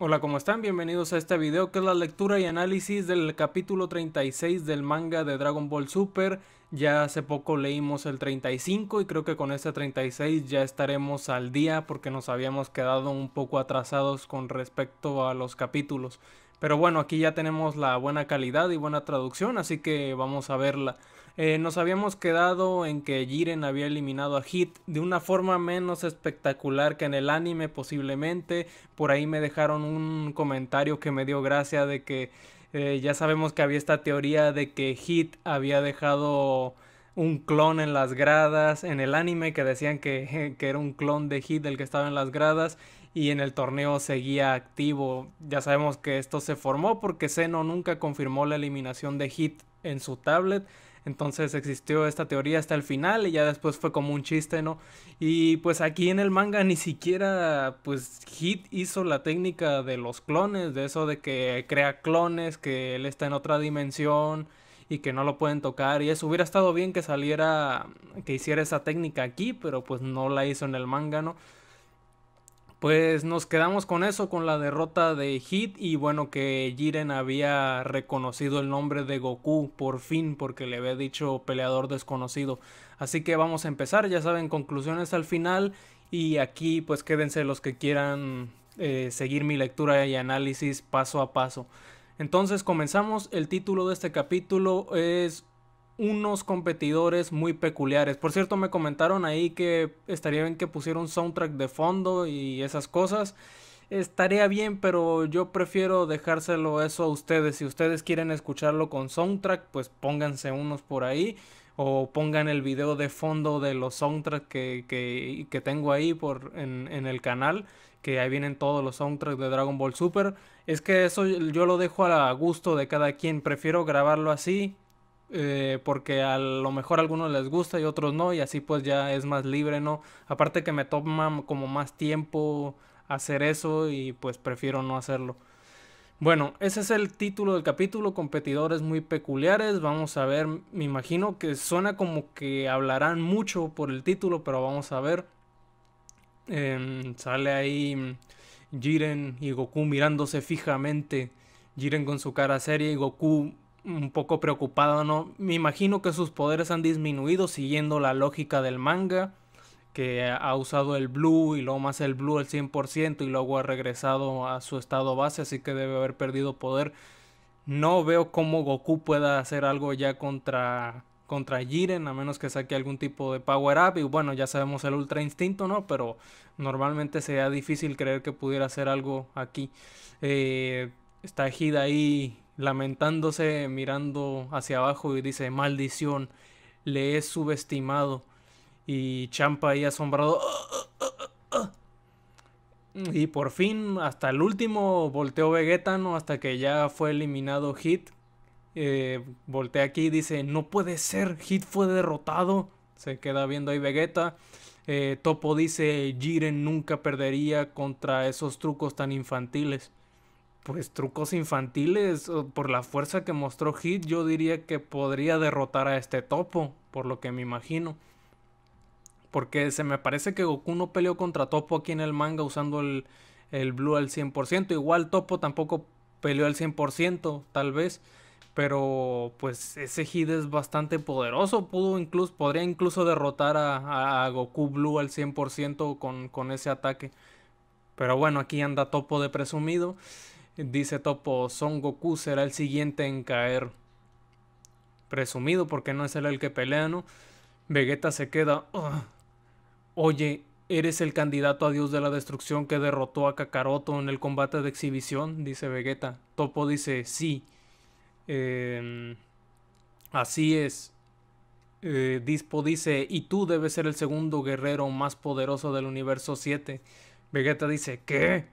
Hola, ¿cómo están? Bienvenidos a este video que es la lectura y análisis del capítulo 36 del manga de Dragon Ball Super. Ya hace poco leímos el 35 y creo que con este 36 ya estaremos al día porque nos habíamos quedado un poco atrasados con respecto a los capítulos. Pero bueno, aquí ya tenemos la buena calidad y buena traducción, así que vamos a verla. Eh, nos habíamos quedado en que Jiren había eliminado a Hit de una forma menos espectacular que en el anime posiblemente. Por ahí me dejaron un comentario que me dio gracia de que eh, ya sabemos que había esta teoría de que Hit había dejado un clon en las gradas, en el anime que decían que, que era un clon de Hit el que estaba en las gradas y en el torneo seguía activo. Ya sabemos que esto se formó porque seno nunca confirmó la eliminación de Hit en su tablet. Entonces existió esta teoría hasta el final y ya después fue como un chiste, ¿no? Y pues aquí en el manga ni siquiera pues Hit hizo la técnica de los clones, de eso de que crea clones, que él está en otra dimensión y que no lo pueden tocar y eso hubiera estado bien que saliera que hiciera esa técnica aquí, pero pues no la hizo en el manga, ¿no? Pues nos quedamos con eso, con la derrota de Hit y bueno que Jiren había reconocido el nombre de Goku por fin porque le había dicho peleador desconocido. Así que vamos a empezar, ya saben, conclusiones al final y aquí pues quédense los que quieran eh, seguir mi lectura y análisis paso a paso. Entonces comenzamos, el título de este capítulo es unos competidores muy peculiares. Por cierto, me comentaron ahí que estaría bien que pusiera un soundtrack de fondo y esas cosas. Estaría bien, pero yo prefiero dejárselo eso a ustedes. Si ustedes quieren escucharlo con soundtrack, pues pónganse unos por ahí. O pongan el video de fondo de los soundtracks que, que, tengo ahí por, en, en el canal que ahí vienen todos los soundtracks de Dragon Ball Super. Es que eso yo lo dejo a gusto de cada quien. Prefiero grabarlo así eh, porque a lo mejor a algunos les gusta y otros no, y así pues ya es más libre, ¿no? Aparte que me toma como más tiempo hacer eso y pues prefiero no hacerlo. Bueno, ese es el título del capítulo, competidores muy peculiares, vamos a ver, me imagino que suena como que hablarán mucho por el título, pero vamos a ver. Em, sale ahí Jiren y Goku mirándose fijamente, Jiren con su cara seria y Goku un poco preocupado, ¿no? Me imagino que sus poderes han disminuido siguiendo la lógica del manga, que ha usado el blue y luego más el blue al 100% y luego ha regresado a su estado base, así que debe haber perdido poder. No veo cómo Goku pueda hacer algo ya contra contra Jiren, a menos que saque algún tipo de power up. Y bueno, ya sabemos el Ultra Instinto, ¿no? Pero normalmente sería difícil creer que pudiera hacer algo aquí. Eh, está Hida ahí lamentándose, mirando hacia abajo y dice, maldición, le he subestimado. Y Champa ahí asombrado. Y por fin, hasta el último, volteó Vegeta, ¿no? Hasta que ya fue eliminado Hit. Eh, voltea aquí y dice, no puede ser, Hit fue derrotado. Se queda viendo ahí Vegeta. Eh, Topo dice, Jiren nunca perdería contra esos trucos tan infantiles pues trucos infantiles, por la fuerza que mostró Hit, yo diría que podría derrotar a este topo, por lo que me imagino. Porque se me parece que Goku no peleó contra Topo aquí en el manga usando el, el Blue al 100%. Igual Topo tampoco peleó al 100%, tal vez. Pero pues ese Hit es bastante poderoso. Pudo incluso, podría incluso derrotar a, Goku Blue al 100% con, con ese ataque. Pero bueno, aquí anda Topo de presumido. Dice Topo, Son Goku será el siguiente en caer. Presumido porque no es él el que pelea, ¿no? Vegeta se queda... Oye, ¿eres el candidato a Dios de la Destrucción que derrotó a Kakaroto en el combate de exhibición? Dice Vegeta. Topo dice, sí. Em, así es. Eh, Dispo dice, y tú debes ser el segundo guerrero más poderoso del universo 7. Vegeta dice, ¿qué?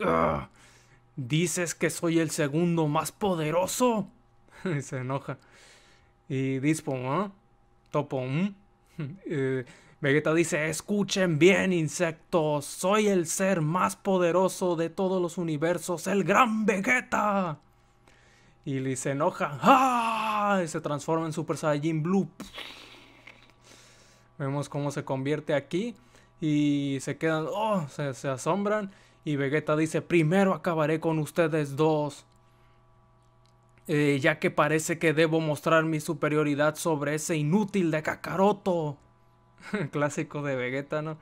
Ah". ¿Dices que soy el segundo más poderoso? y se enoja. Y Dispo, ¿eh? Topo, Vegeta dice, escuchen bien insectos, soy el ser más poderoso de todos los universos, el gran Vegeta. Y se enoja, ¡Ah! y se transforma en Super Saiyan Blue. Vemos cómo se convierte aquí y se quedan, oh, se asombran y Vegeta dice, primero acabaré con ustedes dos. Eh, ya que parece que debo mostrar mi superioridad sobre ese inútil de Kakaroto. Clásico de Vegeta, ¿no?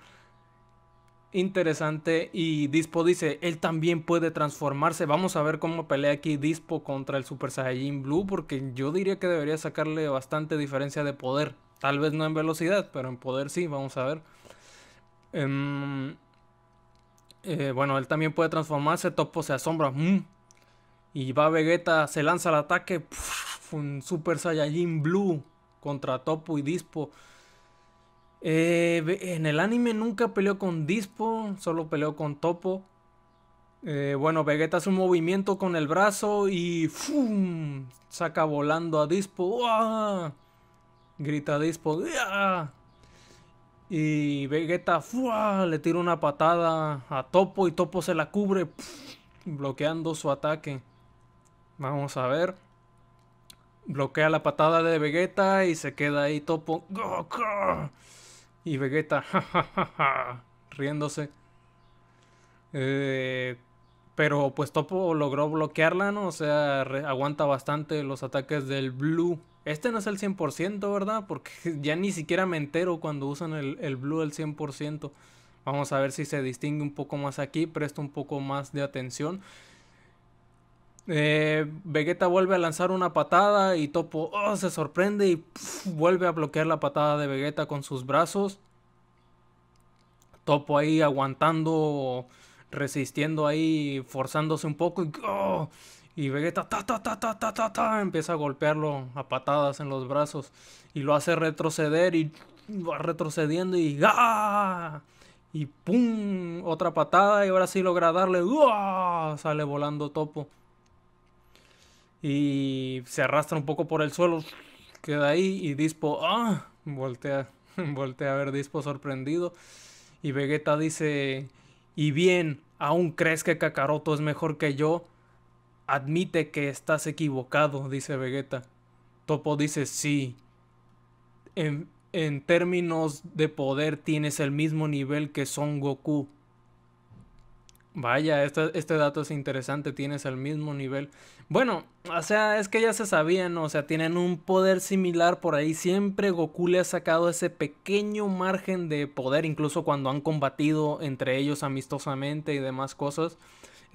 Interesante. Y Dispo dice, él también puede transformarse. Vamos a ver cómo pelea aquí Dispo contra el Super Saiyajin Blue, porque yo diría que debería sacarle bastante diferencia de poder. Tal vez no en velocidad, pero en poder sí, vamos a ver. Em, eh, bueno, él también puede transformarse, Topo se asombra. Mm, y va Vegeta, se lanza al ataque. un Super Saiyajin Blue contra Topo y Dispo. Eh, en el anime nunca peleó con Dispo, solo peleó con Topo. Eh, bueno, Vegeta hace un movimiento con el brazo y saca volando a Dispo. Grita Dispo. Y Vegeta le tira una patada a Topo y Topo se la cubre, bloqueando su ataque. Vamos a ver. Bloquea la patada de Vegeta y se queda ahí Topo. Y Vegeta, riéndose. Eh, pero pues Topo logró bloquearla, ¿no? O sea, aguanta bastante los ataques del Blue. Este no es el 100%, ¿verdad? Porque ya ni siquiera me entero cuando usan el, el blue al 100%. Vamos a ver si se distingue un poco más aquí, presto un poco más de atención. Eh, Vegeta vuelve a lanzar una patada y Topo oh, se sorprende y vuelve a bloquear la patada de Vegeta con sus brazos. Topo ahí aguantando, resistiendo ahí, forzándose un poco y... Oh, y Vegeta ta, ta, ta, ta, ta, ta, empieza a golpearlo a patadas en los brazos y lo hace retroceder y va retrocediendo y ¡ah! Y ¡pum! Otra patada y ahora sí logra darle Sale volando topo. Y se arrastra un poco por el suelo, queda ahí y Dispo ¡ah! Voltea, voltea a ver Dispo sorprendido. Y Vegeta dice, y bien, ¿aún crees que Kakaroto es mejor que yo? Admite que estás equivocado, dice Vegeta. Topo dice sí. En, términos de poder tienes el mismo nivel que Son Goku. Vaya, este, dato es interesante, tienes el mismo nivel. Bueno, o sea, es que ya se sabían, o sea, tienen un poder similar por ahí. Siempre Goku le ha sacado ese pequeño margen de poder, incluso cuando han combatido entre ellos amistosamente y demás cosas.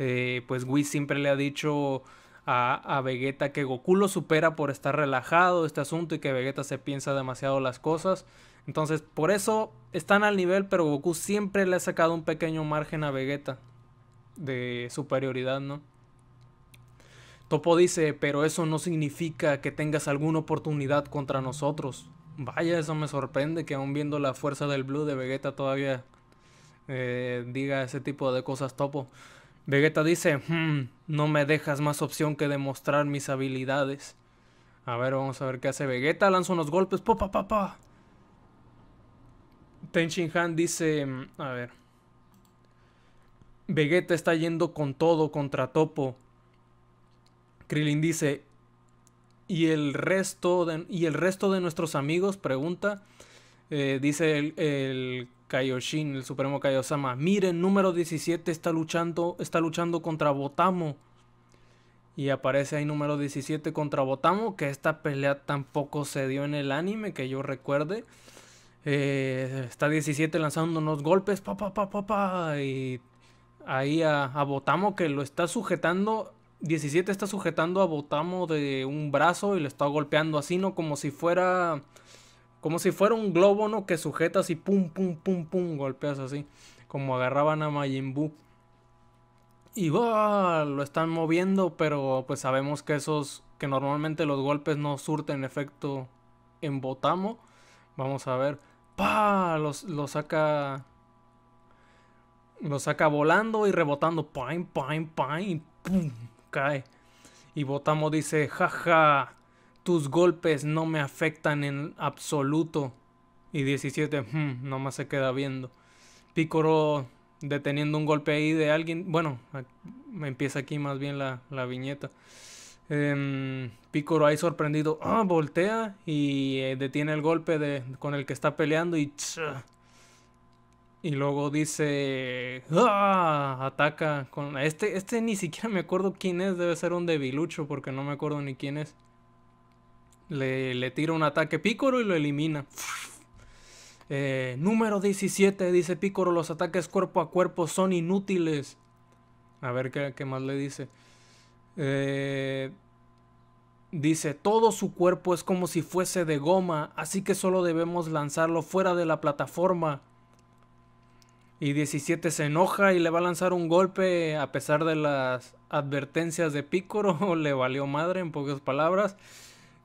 Eh, pues Whis siempre le ha dicho a, Vegeta que Goku lo supera por estar relajado este asunto y que Vegeta se piensa demasiado las cosas. Entonces, por eso están al nivel, pero Goku siempre le ha sacado un pequeño margen a Vegeta de superioridad, ¿no? Topo dice, pero eso no significa que tengas alguna oportunidad contra nosotros. Vaya, eso me sorprende que aún viendo la fuerza del Blue de Vegeta todavía eh, diga ese tipo de cosas Topo. Vegeta dice, hmm, no me dejas más opción que demostrar mis habilidades. A ver, vamos a ver qué hace Vegeta. Lanza unos golpes. Pa, pa, pa, Han dice, hmm, a ver. Vegeta está yendo con todo contra Topo. Krillin dice, ¿y el resto de, y el resto de nuestros amigos? Pregunta. Eh, dice el Kaioshin, el Supremo Kaiosama. Miren, número 17 está luchando, está luchando contra Botamo. Y aparece ahí número 17 contra Botamo, que esta pelea tampoco se dio en el anime, que yo recuerde. Eh, está 17 lanzando unos golpes, pa, pa, pa, y ahí a, a, Botamo que lo está sujetando. 17 está sujetando a Botamo de un brazo y lo está golpeando así, ¿no? Como si fuera como si fuera un globo, ¿no? Que sujetas y pum, pum, pum, pum, golpeas así. Como agarraban a Majin Buu. Y lo están moviendo, pero pues sabemos que esos, que normalmente los golpes no surten efecto en Botamo. Vamos a ver. ¡Pah! Los, saca lo saca volando y rebotando. Pain, pain, pain. ¡Pum! Cae. Y Botamo dice, jaja, tus golpes no me afectan en absoluto. Y 17, hmm, nomás se queda viendo. Picoro deteniendo un golpe ahí de alguien. Bueno, me empieza aquí más bien la, viñeta. Em, Picoro ahí sorprendido. Ah, voltea y eh, detiene el golpe de, con el que está peleando y... y luego dice. Ah, ataca con. Este, este ni siquiera me acuerdo quién es. Debe ser un debilucho porque no me acuerdo ni quién es. Le, tira un ataque pícoro y lo elimina. Eh, número 17, dice pícoro los ataques cuerpo a cuerpo son inútiles. A ver qué, más le dice. Eh, dice, todo su cuerpo es como si fuese de goma, así que solo debemos lanzarlo fuera de la plataforma. Y 17 se enoja y le va a lanzar un golpe a pesar de las advertencias de pícoro. Le valió madre en pocas palabras.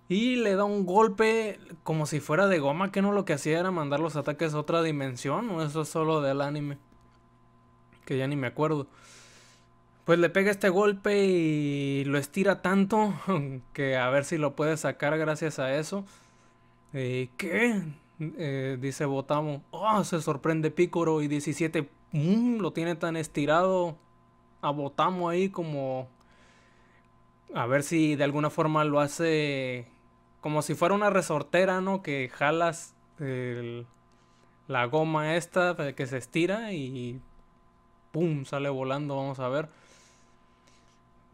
Y le da un golpe como si fuera de goma, que no lo que hacía era mandar los ataques a otra dimensión, o eso es solo del anime. Que ya ni me acuerdo. Pues le pega este golpe y lo estira tanto que a ver si lo puede sacar gracias a eso. ¿Y ¿Qué? Eh, dice Botamo. Oh, se sorprende Picoro y 17 mm, lo tiene tan estirado a Botamo ahí como a ver si de alguna forma lo hace como si fuera una resortera, ¿no? Que jalas la goma esta que se estira y ¡pum! sale volando, vamos a ver.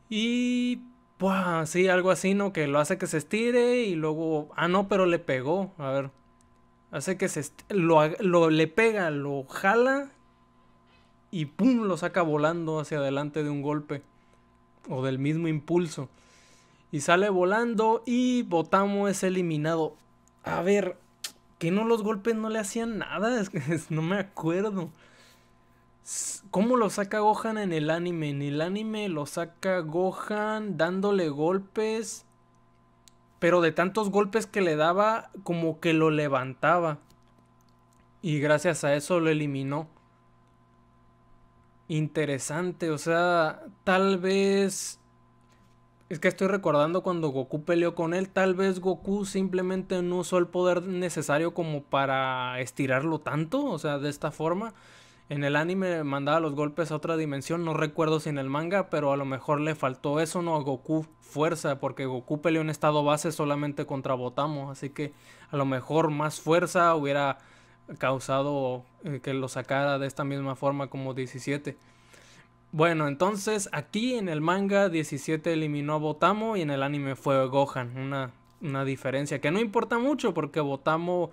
Y... pues, Sí, algo así, ¿no? Que lo hace que se estire y luego... Ah, no, pero le pegó, a ver. Hace que se... Lo, le pega, lo jala y ¡pum! lo saca volando hacia adelante de un golpe o del mismo impulso. Y sale volando y Botamo es eliminado. A ver, que no los golpes no le hacían nada, es que no me acuerdo. ¿Cómo lo saca Gohan en el anime? En el anime lo saca Gohan dándole golpes. Pero de tantos golpes que le daba, como que lo levantaba. Y gracias a eso lo eliminó. Interesante, o sea, tal vez es que estoy recordando cuando Goku peleó con él, tal vez Goku simplemente no usó el poder necesario como para estirarlo tanto, o sea, de esta forma. En el anime mandaba los golpes a otra dimensión, no recuerdo si en el manga, pero a lo mejor le faltó eso, no a Goku fuerza, porque Goku peleó en estado base solamente contra Botamo, así que a lo mejor más fuerza hubiera causado eh, que lo sacara de esta misma forma como 17. Bueno, entonces aquí en el manga 17 eliminó a Botamo y en el anime fue Gohan. Una, diferencia que no importa mucho porque Botamo...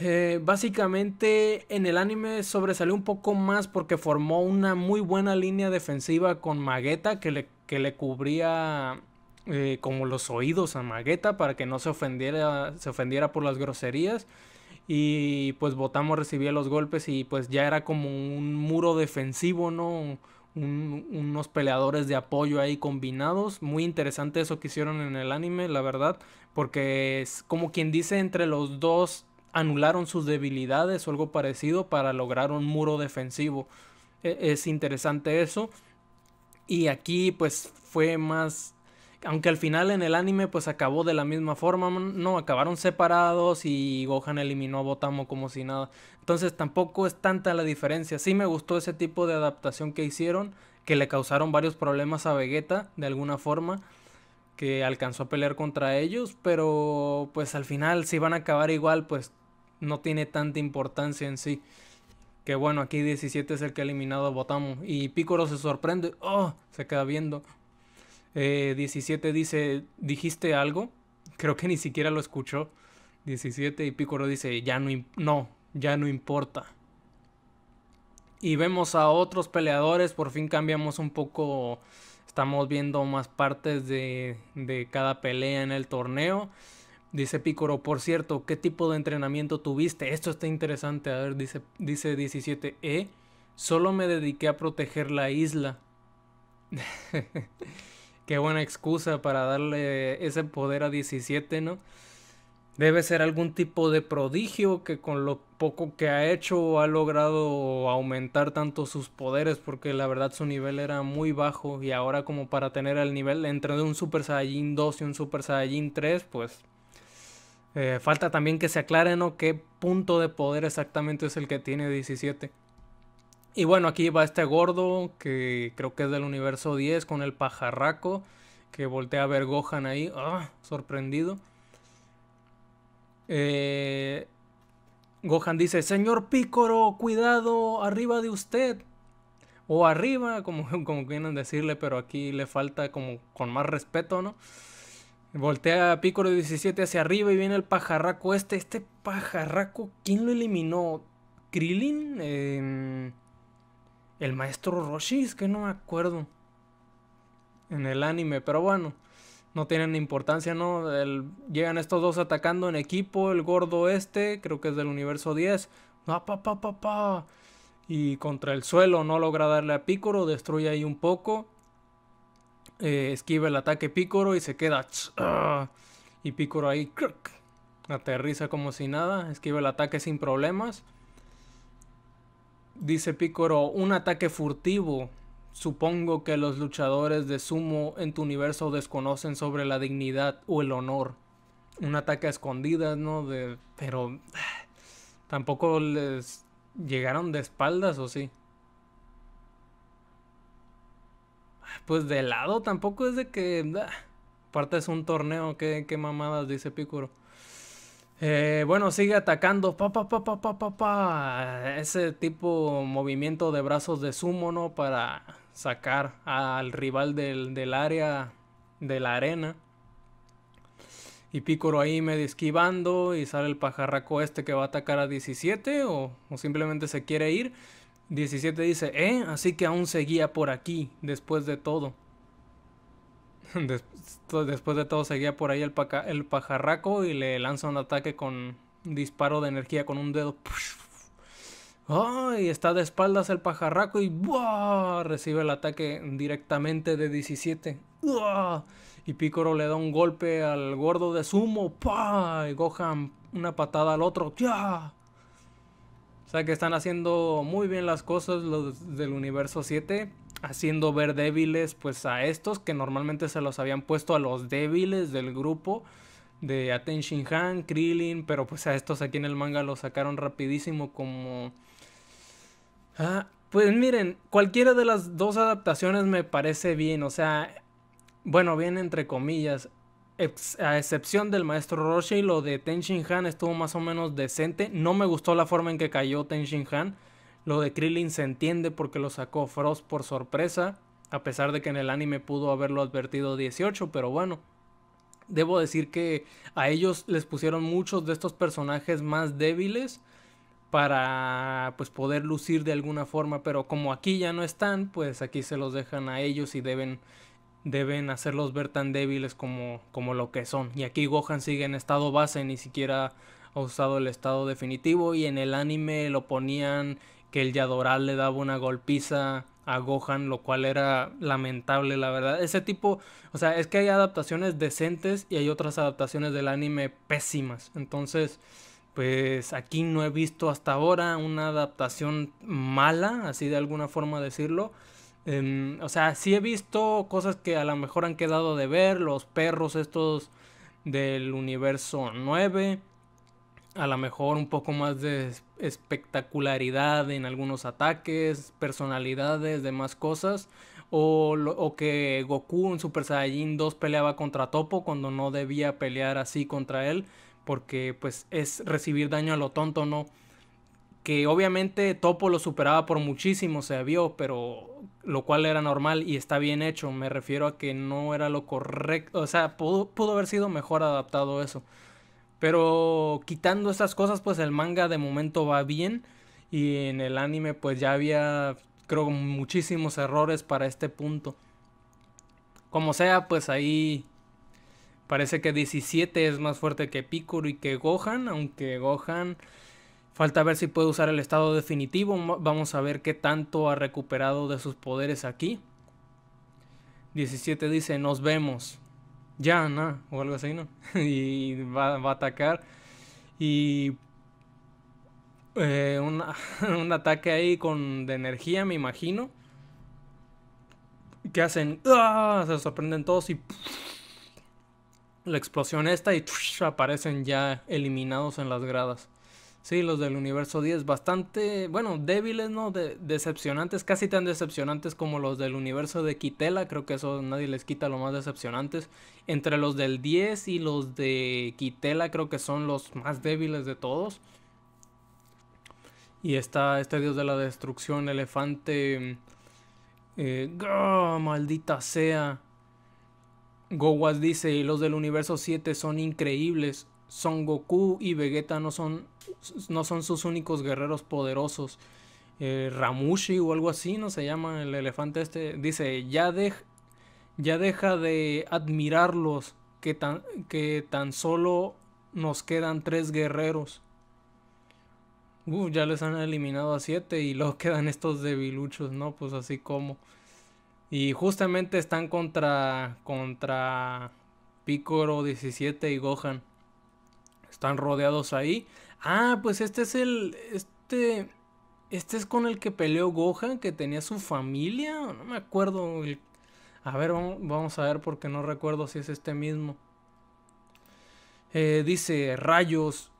Eh, básicamente en el anime sobresalió un poco más porque formó una muy buena línea defensiva con Magueta que le, que le cubría eh, como los oídos a Magueta para que no se ofendiera, se ofendiera por las groserías y pues Botamo recibía los golpes y pues ya era como un muro defensivo, ¿no? unos peleadores de apoyo ahí combinados. Muy interesante eso que hicieron en el anime, la verdad, porque es como quien dice entre los dos anularon sus debilidades o algo parecido para lograr un muro defensivo. E, es interesante eso. Y aquí pues fue más aunque al final en el anime pues acabó de la misma forma, no, acabaron separados y Gohan eliminó a Botamo como si nada. Entonces tampoco es tanta la diferencia. Sí me gustó ese tipo de adaptación que hicieron, que le causaron varios problemas a Vegeta de alguna forma, que alcanzó a pelear contra ellos, pero pues al final si van a acabar igual pues no tiene tanta importancia en sí. Que bueno, aquí 17 es el que ha eliminado a Botamo. Y Picoro se sorprende. ¡Oh! Se queda viendo. 17 eh, dice, ¿dijiste algo? Creo que ni siquiera lo escuchó. 17 y Picoro dice, ya no, no, ya no importa. Y vemos a otros peleadores, por fin cambiamos un poco, estamos viendo más partes de, cada pelea en el torneo. Dice Picoro, por cierto, ¿qué tipo de entrenamiento tuviste? Esto está interesante, a ver, dice, dice 17 eh, solo me dediqué a proteger la isla. Qué buena excusa para darle ese poder a 17, ¿no? Debe ser algún tipo de prodigio que con lo poco que ha hecho ha logrado aumentar tanto sus poderes porque la verdad su nivel era muy bajo y ahora como para tener el nivel entre un Super Saiyajin 2 y un Super Saiyajin 3 pues eh, falta también que se aclare ¿no? qué punto de poder exactamente es el que tiene 17. Y bueno, aquí va este gordo, que creo que es del universo 10, con el pajarraco, que voltea a ver Gohan ahí, ¡ah! sorprendido. Eh, Gohan dice, señor Pícoro, cuidado, arriba de usted. O arriba, como, como quieren decirle, pero aquí le falta como con más respeto, ¿no? Voltea Pícoro 17 hacia arriba y viene el pajarraco este. Este pajarraco, ¿quién lo eliminó? ¿Krillin? Eh, el maestro Roshi, es que no me acuerdo. En el anime, pero bueno, no tienen importancia, ¿no? llegan estos dos atacando en equipo, el gordo este, creo que es del universo 10. Y contra el suelo no logra darle a Picoro, destruye ahí un poco. Eh, esquiva el ataque Picoro y se queda. Ah, y Picoro ahí aterriza como si nada, esquiva el ataque sin problemas. Dice Picoro, un ataque furtivo. Supongo que los luchadores de sumo en tu universo desconocen sobre la dignidad o el honor. Un ataque a escondidas, ¿no? De, pero tampoco les llegaron de espaldas, ¿o sí? Pues de lado tampoco es de que... Ah, aparte es un torneo, qué, qué mamadas, dice Picoro. Eh, bueno, sigue atacando. Pa, pa, pa, pa, pa, Ese tipo movimiento de brazos de sumo, ¿no? Para sacar al rival del, área de la arena. Y Pícoro ahí medio esquivando y sale el pajarraco este que va a atacar a 17 o, o, simplemente se quiere ir. 17 dice, eh, así que aún seguía por aquí después de todo. Después de todo seguía por ahí el, pajarraco y le lanza un ataque con disparo de energía con un dedo. y está de espaldas el pajarraco y recibe el ataque directamente de 17. Y Picoro le da un golpe al gordo de sumo. Y Gohan una patada al otro. ¡ya! O sea que están haciendo muy bien las cosas los del universo 7 haciendo ver débiles pues a estos que normalmente se los habían puesto a los débiles del grupo de Attention Han Krillin, pero pues a estos aquí en el manga los sacaron rapidísimo como... Ah, pues miren, cualquiera de las dos adaptaciones me parece bien, o sea, bueno, bien entre comillas, a excepción del maestro Roshi, lo de Ten Han estuvo más o menos decente, no me gustó la forma en que cayó Ten Han lo de Krillin se entiende porque lo sacó Frost por sorpresa, a pesar de que en el anime pudo haberlo advertido 18, pero bueno. Debo decir que a ellos les pusieron muchos de estos personajes más débiles para pues poder lucir de alguna forma, pero como aquí ya no están, pues aquí se los dejan a ellos y deben deben hacerlos ver tan débiles como, como lo que son. Y aquí Gohan sigue en estado base, ni siquiera ha usado el estado definitivo y en el anime lo ponían que el Yadoral le daba una golpiza a Gohan, lo cual era lamentable, la verdad. Ese tipo, o sea, es que hay adaptaciones decentes y hay otras adaptaciones del anime pésimas. Entonces, pues aquí no he visto hasta ahora una adaptación mala, así de alguna forma decirlo. Em, o sea, sí he visto cosas que a lo mejor han quedado de ver, los perros estos del universo 9, a lo mejor un poco más de espectacularidad en algunos ataques, personalidades, demás cosas. O, o, que Goku en Super Saiyan 2 peleaba contra Topo cuando no debía pelear así contra él. Porque pues es recibir daño a lo tonto, ¿no? Que obviamente Topo lo superaba por muchísimo, se vio, pero lo cual era normal y está bien hecho. Me refiero a que no era lo correcto. O sea, pudo, pudo haber sido mejor adaptado eso. Pero quitando esas cosas, pues el manga de momento va bien. Y en el anime, pues ya había, creo, muchísimos errores para este punto. Como sea, pues ahí parece que 17 es más fuerte que Picoro y que Gohan. Aunque Gohan, falta ver si puede usar el estado definitivo. Vamos a ver qué tanto ha recuperado de sus poderes aquí. 17 dice, nos vemos ya, no, o algo así, ¿no? y va, a atacar. Y eh, un ataque ahí con de energía, me imagino. ¿qué hacen, ¡ah! se sorprenden todos y la explosión esta y aparecen ya eliminados en las gradas. Sí, los del universo 10, bastante, bueno, débiles, ¿no? decepcionantes, casi tan decepcionantes como los del universo de Quitela, creo que eso nadie les quita lo más decepcionantes. Entre los del 10 y los de Quitela creo que son los más débiles de todos. Y está este dios de la destrucción, elefante... Eh, ¡ah! maldita sea. Gowas dice, y los del universo 7 son increíbles. Son Goku y Vegeta no son no son sus únicos guerreros poderosos. Eh, Ramushi o algo así, ¿no? Se llama el elefante este. Dice, ya, de, ya deja de admirarlos, que tan, que tan solo nos quedan tres guerreros. Uf, uh, ya les han eliminado a siete y luego quedan estos debiluchos, ¿no? Pues así como. Y justamente están contra, contra Picoro 17 y Gohan. Están rodeados ahí. Ah, pues este es el. Este. Este es con el que peleó Gohan, que tenía su familia. No me acuerdo. A ver, vamos a ver porque no recuerdo si es este mismo. Eh, dice, rayos.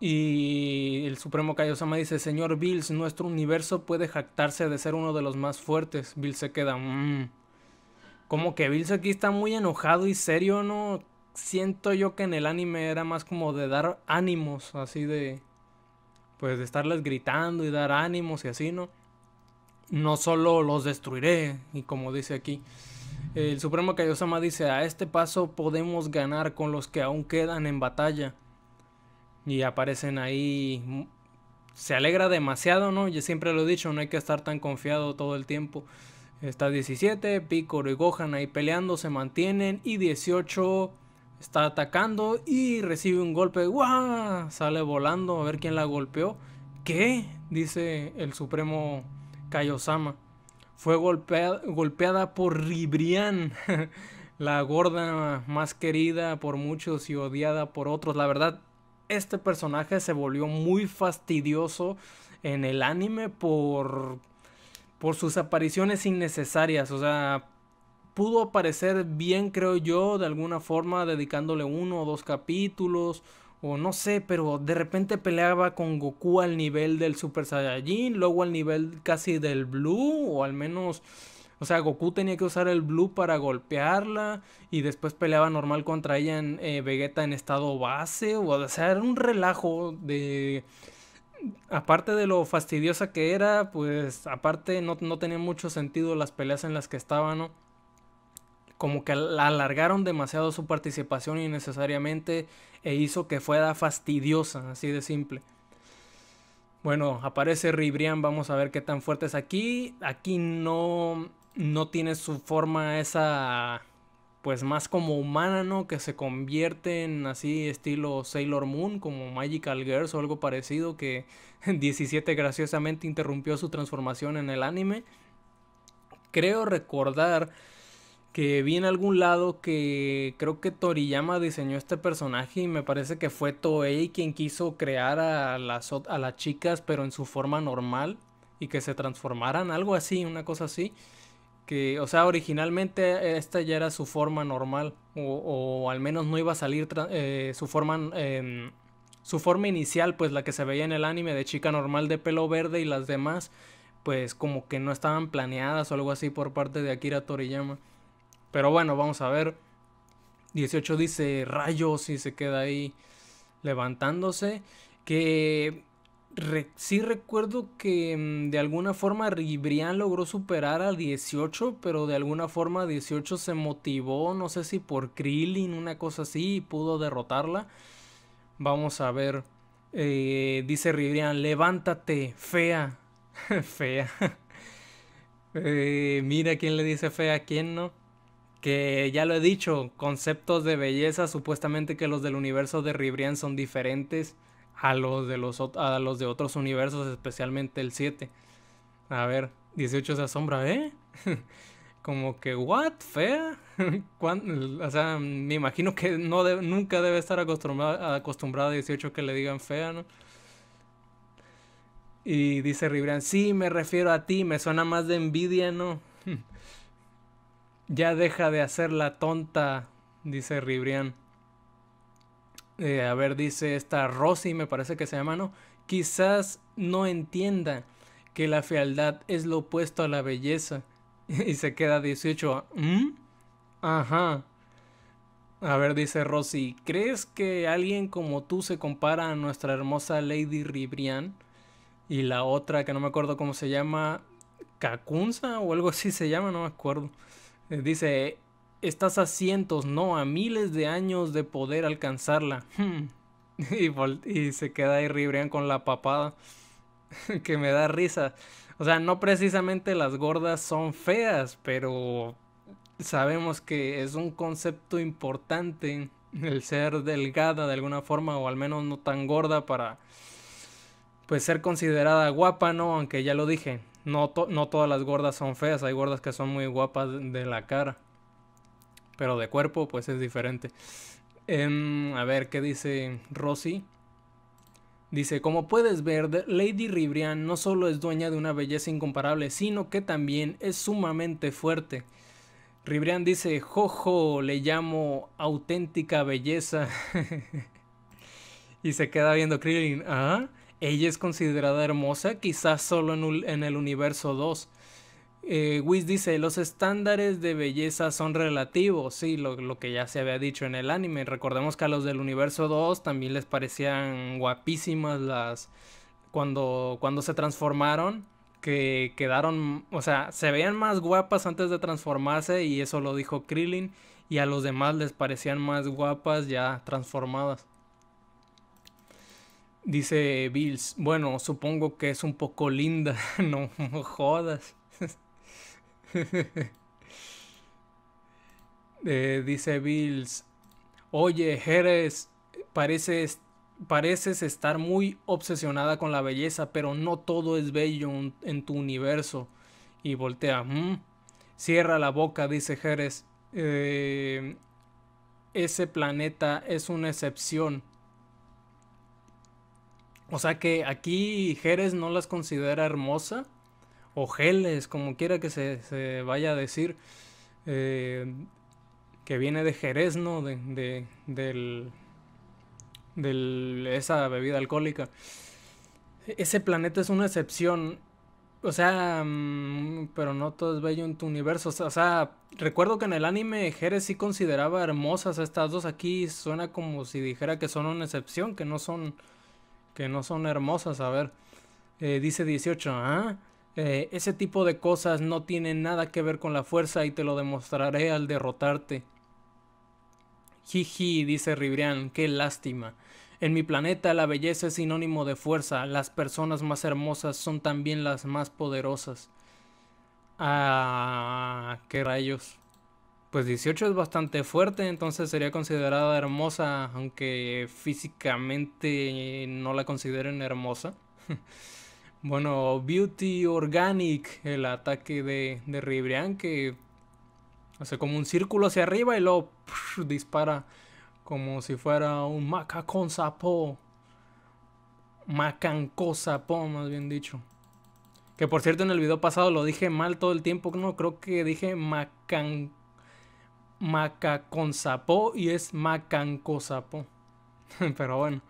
Y el Supremo Kaiosama dice, señor Bills, nuestro universo puede jactarse de ser uno de los más fuertes. Bills se queda... Mm". Como que Bills aquí está muy enojado y serio, ¿no? siento yo que en el anime era más como de dar ánimos, así de. Pues de estarles gritando y dar ánimos y así, ¿no? No solo los destruiré, y como dice aquí. El Supremo Kaiosama dice: A este paso podemos ganar con los que aún quedan en batalla. Y aparecen ahí. Se alegra demasiado, ¿no? Yo siempre lo he dicho: no hay que estar tan confiado todo el tiempo. Está 17, Picoro y Gohan ahí peleando, se mantienen. Y 18 está atacando y recibe un golpe. ¡Guau! Sale volando a ver quién la golpeó. ¿Qué? Dice el supremo Kaiosama. Fue golpeada, golpeada por Ribrian, la gorda más querida por muchos y odiada por otros. La verdad, este personaje se volvió muy fastidioso en el anime por, por sus apariciones innecesarias. O sea, pudo aparecer bien, creo yo, de alguna forma, dedicándole uno o dos capítulos, o no sé, pero de repente peleaba con Goku al nivel del Super Saiyajin, luego al nivel casi del Blue, o al menos, o sea, Goku tenía que usar el Blue para golpearla, y después peleaba normal contra ella en eh, Vegeta en estado base, o, sea, era un relajo de aparte de lo fastidiosa que era, pues aparte no, tenía mucho sentido las peleas en las que estaba, ¿no? como que alargaron demasiado su participación innecesariamente e hizo que fuera fastidiosa, así de simple. Bueno, aparece Ribrian, vamos a ver qué tan fuerte es aquí. Aquí no, no tiene su forma esa, pues más como humana, ¿no? Que se convierte en así estilo Sailor Moon, como Magical Girls o algo parecido, que 17 graciosamente interrumpió su transformación en el anime. Creo recordar que vi en algún lado que creo que Toriyama diseñó este personaje y me parece que fue Toei quien quiso crear a las, a las chicas pero en su forma normal y que se transformaran, algo así, una cosa así. Que, o sea, originalmente esta ya era su forma normal o, al menos no iba a salir eh, su forma... Em, su forma inicial, pues la que se veía en el anime de chica normal de pelo verde y las demás, pues como que no estaban planeadas o algo así por parte de Akira Toriyama. Pero bueno, vamos a ver. 18 dice rayos y se queda ahí levantándose. Que sí recuerdo que mm, de alguna forma Ribrián logró superar a 18, pero de alguna forma 18 se motivó, no sé si por Krillin, una cosa así, y pudo derrotarla. Vamos a ver. Eh, dice Ribrián, levántate, fea. fea. Eh, mira quién le dice fea a quién no que ya lo he dicho, conceptos de belleza, supuestamente que los del universo de Ribrian son diferentes a los de, los, a los de otros universos, especialmente el 7. A ver, 18 se asombra, ¿eh? Como que, ¿what? ¿Fea? o sea, me imagino que no nunca debe estar acostumbrada, acostumbrada a 18 que le digan fea, ¿no? Y dice Ribrian, sí, me refiero a ti, me suena más de envidia, ¿no? Ya deja de hacer la tonta, dice Ribrian. Eh, a ver, dice esta Rosy, me parece que se llama, ¿no? Quizás no entienda que la fealdad es lo opuesto a la belleza. y se queda 18. ¿mm? Ajá. A ver, dice Rosy, ¿crees que alguien como tú se compara a nuestra hermosa Lady Ribrian? Y la otra, que no me acuerdo cómo se llama, Cacunza o algo así se llama, no me acuerdo. Eh, dice, estás a cientos, no, a miles de años de poder alcanzarla. Y, se queda ahí ribrián con la papada, que me da risa. O sea, no precisamente las gordas son feas, pero sabemos que es un concepto importante el ser delgada de alguna forma, o al menos no tan gorda para pues ser considerada guapa, ¿no? Aunque ya lo dije, no, todas las gordas son feas, hay gordas que son muy guapas de la cara. Pero de cuerpo, pues es diferente. Em, a ver, ¿qué dice Rosy? Dice, como puedes ver, Lady Ribrian no solo es dueña de una belleza incomparable, sino que también es sumamente fuerte. Ribrian dice, jojo, le llamo auténtica belleza. y se queda viendo Krillin, ¿ah? Ella es considerada hermosa, quizás solo en, el universo 2. Eh, Whis dice, los estándares de belleza son relativos, sí, lo, que ya se había dicho en el anime. Recordemos que a los del universo 2 también les parecían guapísimas las... cuando, cuando se transformaron, que quedaron, o sea, se veían más guapas antes de transformarse y eso lo dijo Krillin y a los demás les parecían más guapas ya transformadas. Dice Bills, bueno, supongo que es un poco linda, no, jodas. Eh, dice Bills, oye, Jerez, pareces, pareces estar muy obsesionada con la belleza, pero no todo es bello en, tu universo. Y voltea, mm, cierra la boca, dice Jerez. Eh, ese planeta es una excepción o sea que aquí Jerez no las considera hermosa, o Geles, como quiera que se, vaya a decir, eh, que viene de Jerez, ¿no? De, de del, esa bebida alcohólica. Ese planeta es una excepción. O sea, mm, pero no todo es bello en tu universo. O sea, recuerdo que en el anime Jerez sí consideraba hermosas estas dos. Aquí suena como si dijera que son una excepción, que no son que no son hermosas, a ver. Eh, dice 18, ¿ah? Eh, ese tipo de cosas no tienen nada que ver con la fuerza y te lo demostraré al derrotarte. Jiji, dice Ribrián, qué lástima. En mi planeta la belleza es sinónimo de fuerza, las personas más hermosas son también las más poderosas. Ah, qué rayos. Pues 18 es bastante fuerte, entonces sería considerada hermosa, aunque físicamente no la consideren hermosa. bueno, Beauty Organic, el ataque de, de Ribrian, que hace como un círculo hacia arriba y luego dispara como si fuera un macacón sapo. Macanco sapo, más bien dicho. Que por cierto, en el video pasado lo dije mal todo el tiempo, no, creo que dije macanco Macaconzapó y es Macancozapó. Pero bueno.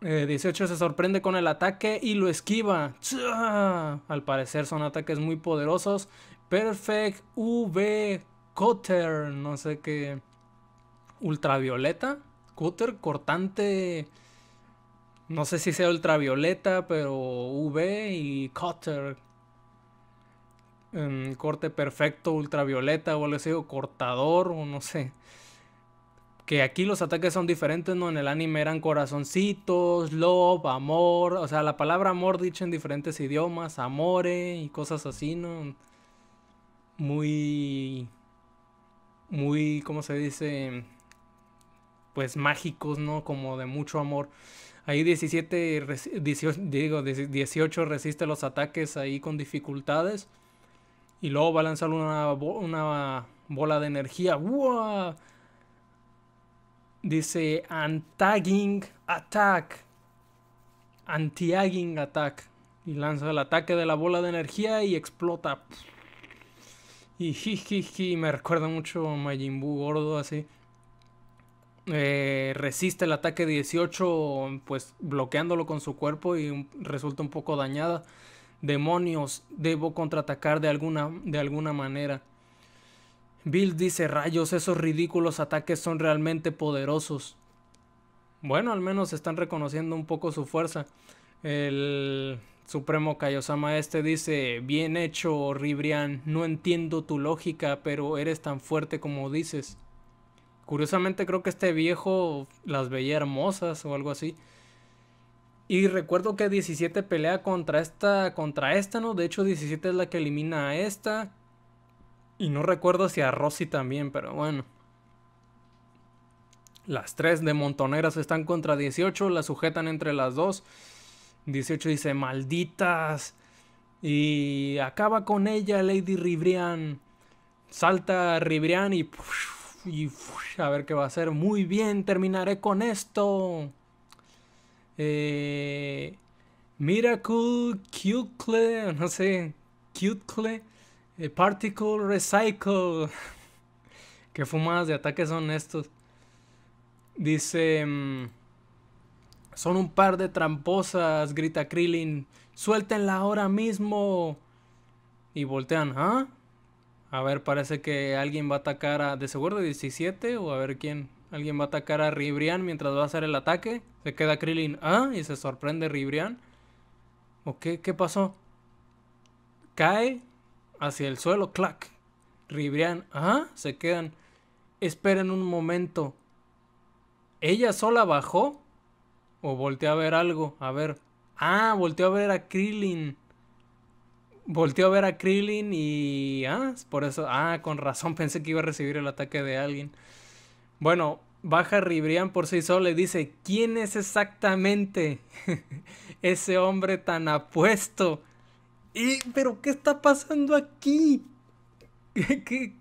18 eh, se sorprende con el ataque y lo esquiva. Al parecer son ataques muy poderosos. Perfect V Cutter. No sé qué. Ultravioleta. Cutter cortante. No sé si sea ultravioleta, pero V y Cutter corte perfecto, ultravioleta o lo sé, cortador, o no sé. Que aquí los ataques son diferentes, ¿no? En el anime eran corazoncitos, love, amor, o sea, la palabra amor dicha en diferentes idiomas, amore y cosas así, ¿no? Muy. Muy, ¿cómo se dice? Pues mágicos, ¿no? Como de mucho amor. Ahí 17, digo, 18 resiste los ataques ahí con dificultades. Y luego va a lanzar una, bola de energía. Dice Antagging Attack. Antiagging Attack. Y lanza el ataque de la bola de energía y explota. Y me recuerda mucho a Majin Buu gordo así. Eh, resiste el ataque 18, pues bloqueándolo con su cuerpo y resulta un poco dañada. Demonios, debo contraatacar de alguna, de alguna manera. Bill dice, rayos, esos ridículos ataques son realmente poderosos. Bueno, al menos están reconociendo un poco su fuerza. El Supremo Kaiosama este dice, bien hecho, Ribrian, no entiendo tu lógica, pero eres tan fuerte como dices. Curiosamente creo que este viejo las veía hermosas o algo así. Y recuerdo que 17 pelea contra esta, contra esta, ¿no? De hecho, 17 es la que elimina a esta. Y no recuerdo si a Rossi también, pero bueno. Las tres de Montoneras están contra 18, la sujetan entre las dos. 18 dice, malditas. Y acaba con ella Lady Ribrian. Salta Ribrian y, y a ver qué va a hacer. Muy bien, terminaré con esto. Eh, Miracle Cuticle, no sé, Cuticle, eh, Particle Recycle. ¿Qué fumadas de ataque son estos? Dice... Mm, son un par de tramposas, grita Krillin. Suéltenla ahora mismo. Y voltean, ¿ah? A ver, parece que alguien va a atacar a... De seguro 17 o a ver quién. Alguien va a atacar a Ribrian mientras va a hacer el ataque. Se queda Krillin. Ah, y se sorprende Ribrian. ¿O qué, pasó? Cae hacia el suelo. Clack. Ribrian. Ah, se quedan. Esperen un momento. ¿Ella sola bajó? ¿O volteó a ver algo? A ver. Ah, volteó a ver a Krillin. Volteó a ver a Krillin y. Ah, por eso. Ah, con razón pensé que iba a recibir el ataque de alguien. Bueno, baja Ribrián por sí solo y dice, ¿quién es exactamente ese hombre tan apuesto? ¿Y, pero qué está pasando aquí? ¿Qué?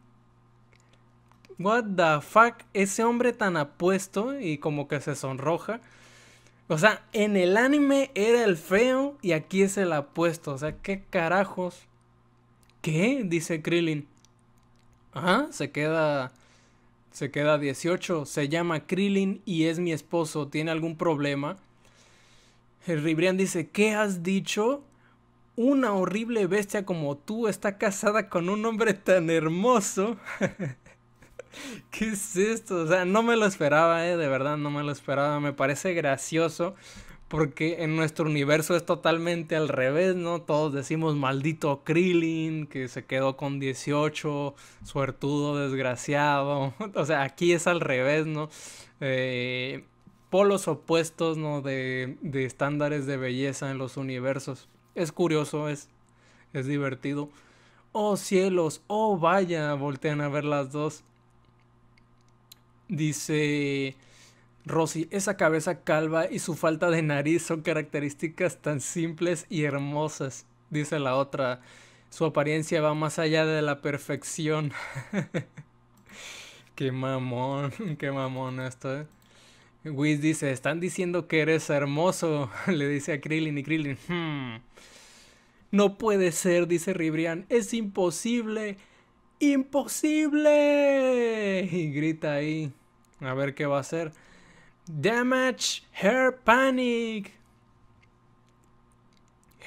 What the fuck? Ese hombre tan apuesto y como que se sonroja. O sea, en el anime era el feo y aquí es el apuesto. O sea, ¿qué carajos? ¿Qué? Dice Krillin. Ajá, ah, se queda se queda 18. Se llama Krillin y es mi esposo. ¿Tiene algún problema? Ribrian dice, ¿qué has dicho? Una horrible bestia como tú está casada con un hombre tan hermoso. ¿Qué es esto? O sea, no me lo esperaba, ¿eh? de verdad no me lo esperaba. Me parece gracioso. Porque en nuestro universo es totalmente al revés, ¿no? Todos decimos maldito Krillin, que se quedó con 18, suertudo, desgraciado. O sea, aquí es al revés, ¿no? Eh, polos opuestos, ¿no? De, de, estándares de belleza en los universos. Es curioso, es, es divertido. Oh cielos, oh vaya, voltean a ver las dos. Dice... Rosy, esa cabeza calva y su falta de nariz son características tan simples y hermosas, dice la otra. Su apariencia va más allá de la perfección. qué mamón, qué mamón esto. ¿eh? dice, están diciendo que eres hermoso, le dice a Krillin y Krillin, hmm, No puede ser, dice Ribrian, es imposible, imposible. Y grita ahí, a ver qué va a hacer. Damage Hair Panic.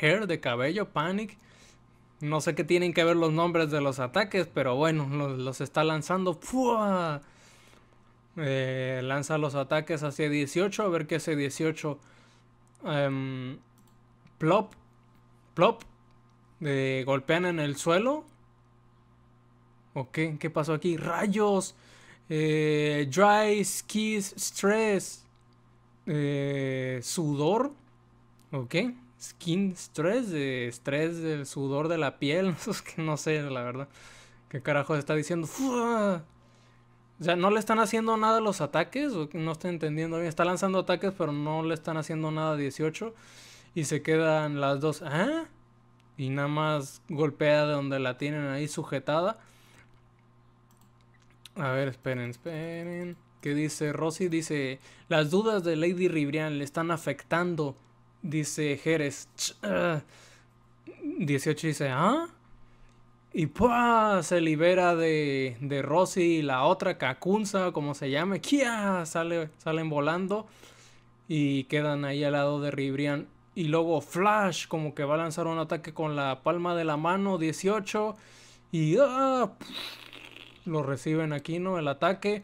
Hair de cabello, Panic. No sé qué tienen que ver los nombres de los ataques, pero bueno, los, está lanzando. Eh, lanza los ataques hacia 18, a ver qué hace 18. Em, plop, plop. Eh, golpean en el suelo. ¿O qué? ¿Qué pasó aquí? ¡Rayos! eh, dry skis stress, eh, sudor, ok, skin stress, eh, estrés del sudor de la piel, no sé, la verdad, qué carajo está diciendo. O sea, no le están haciendo nada los ataques, no estoy entendiendo bien. Está lanzando ataques, pero no le están haciendo nada a 18. Y se quedan las dos. ¿Ah? Y nada más golpea de donde la tienen ahí sujetada. A ver, esperen, esperen. ¿Qué dice? Rosy dice, las dudas de Lady Ribrian le están afectando, dice Jerez. 18 ah. dice, ¿ah? Y pues se libera de, de Rosy y la otra Cacunza, como se llame. ¡Kia! Sale, salen volando y quedan ahí al lado de Ribrian. Y luego Flash, como que va a lanzar un ataque con la palma de la mano, 18. Y ¡ah! lo reciben aquí, ¿no? El ataque.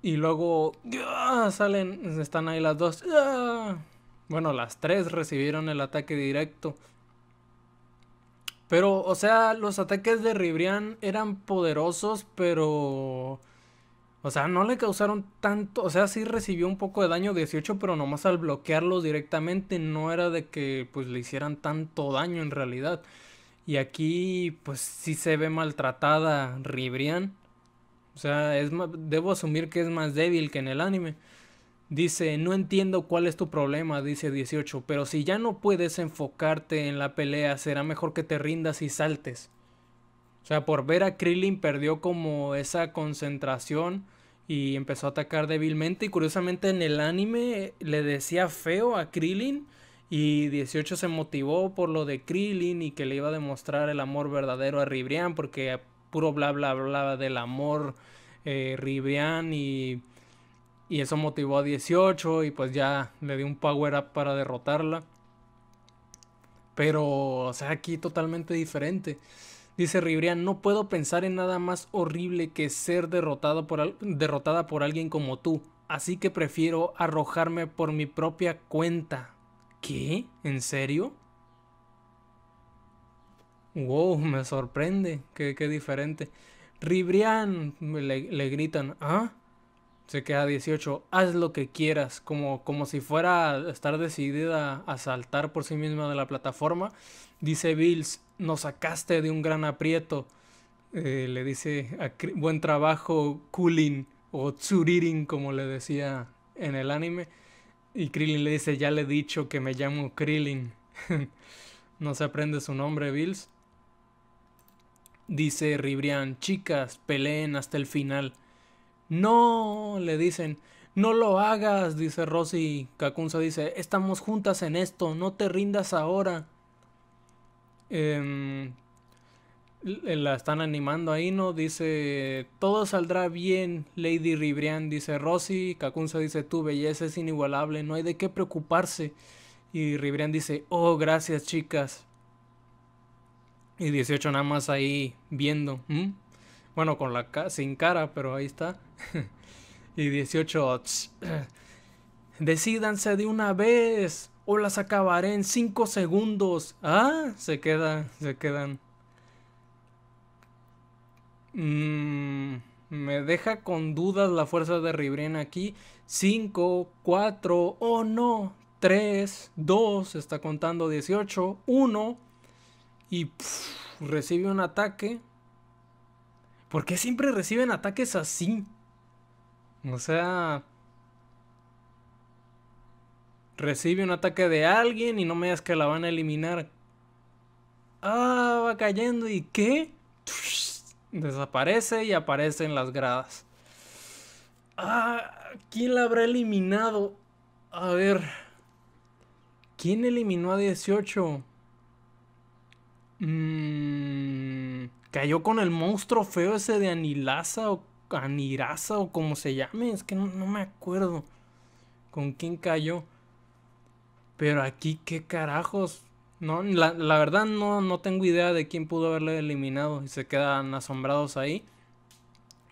Y luego ¡ah! salen, están ahí las dos. ¡ah! Bueno, las tres recibieron el ataque directo. Pero, o sea, los ataques de Ribrian eran poderosos, pero... O sea, no le causaron tanto... O sea, sí recibió un poco de daño 18, pero nomás al bloquearlos directamente no era de que pues le hicieran tanto daño en realidad. Y aquí, pues sí se ve maltratada Ribrian. O sea, es debo asumir que es más débil que en el anime. Dice, no entiendo cuál es tu problema, dice 18, pero si ya no puedes enfocarte en la pelea, será mejor que te rindas y saltes. O sea, por ver a Krillin perdió como esa concentración y empezó a atacar débilmente. Y curiosamente en el anime le decía feo a Krillin y 18 se motivó por lo de Krillin y que le iba a demostrar el amor verdadero a Ribrian, porque puro bla bla bla del amor eh, Ribrian y, y eso motivó a 18 y pues ya le dio un power up para derrotarla. Pero, o sea, aquí totalmente diferente. Dice Ribrian, no puedo pensar en nada más horrible que ser derrotado por derrotada por alguien como tú, así que prefiero arrojarme por mi propia cuenta ¿Qué? ¿En serio? Wow, me sorprende. Qué, diferente. Ribrian, le, gritan. ¿Ah? Se queda 18. Haz lo que quieras. Como, como si fuera a estar decidida a saltar por sí misma de la plataforma. Dice Bills, nos sacaste de un gran aprieto. Eh, le dice, buen trabajo, Kulin. O Tsuririn, como le decía en el anime. Y Krillin le dice, ya le he dicho que me llamo Krillin. no se aprende su nombre, Bills. Dice Ribrian, chicas, peleen hasta el final. No, le dicen, no lo hagas, dice Rosy. Kakunsa dice, estamos juntas en esto, no te rindas ahora. Eh, la están animando ahí, ¿no? Dice, todo saldrá bien, Lady Ribrian, dice Rosy, Kakunsa dice, tu belleza es inigualable, no hay de qué preocuparse. Y Ribrian dice, oh, gracias chicas. Y 18 nada más ahí viendo. Bueno, con la sin cara, pero ahí está. y 18, decídanse de una vez o las acabaré en 5 segundos. Ah, se quedan, se quedan. Mm, me deja con dudas la fuerza de Ribrien aquí. 5, 4, oh no, 3, 2, está contando 18, 1 y recibe un ataque. ¿Por qué siempre reciben ataques así? O sea... Recibe un ataque de alguien y no me digas que la van a eliminar. Ah, va cayendo y ¿qué? Desaparece y aparece en las gradas. Ah, ¿quién la habrá eliminado? A ver. ¿Quién eliminó a 18? Mmm, cayó con el monstruo feo ese de Anilasa o Anirasa o como se llame. Es que no me acuerdo con quién cayó. Pero aquí, ¿qué carajos? No, la, verdad no, no tengo idea de quién pudo haberle eliminado y se quedan asombrados ahí.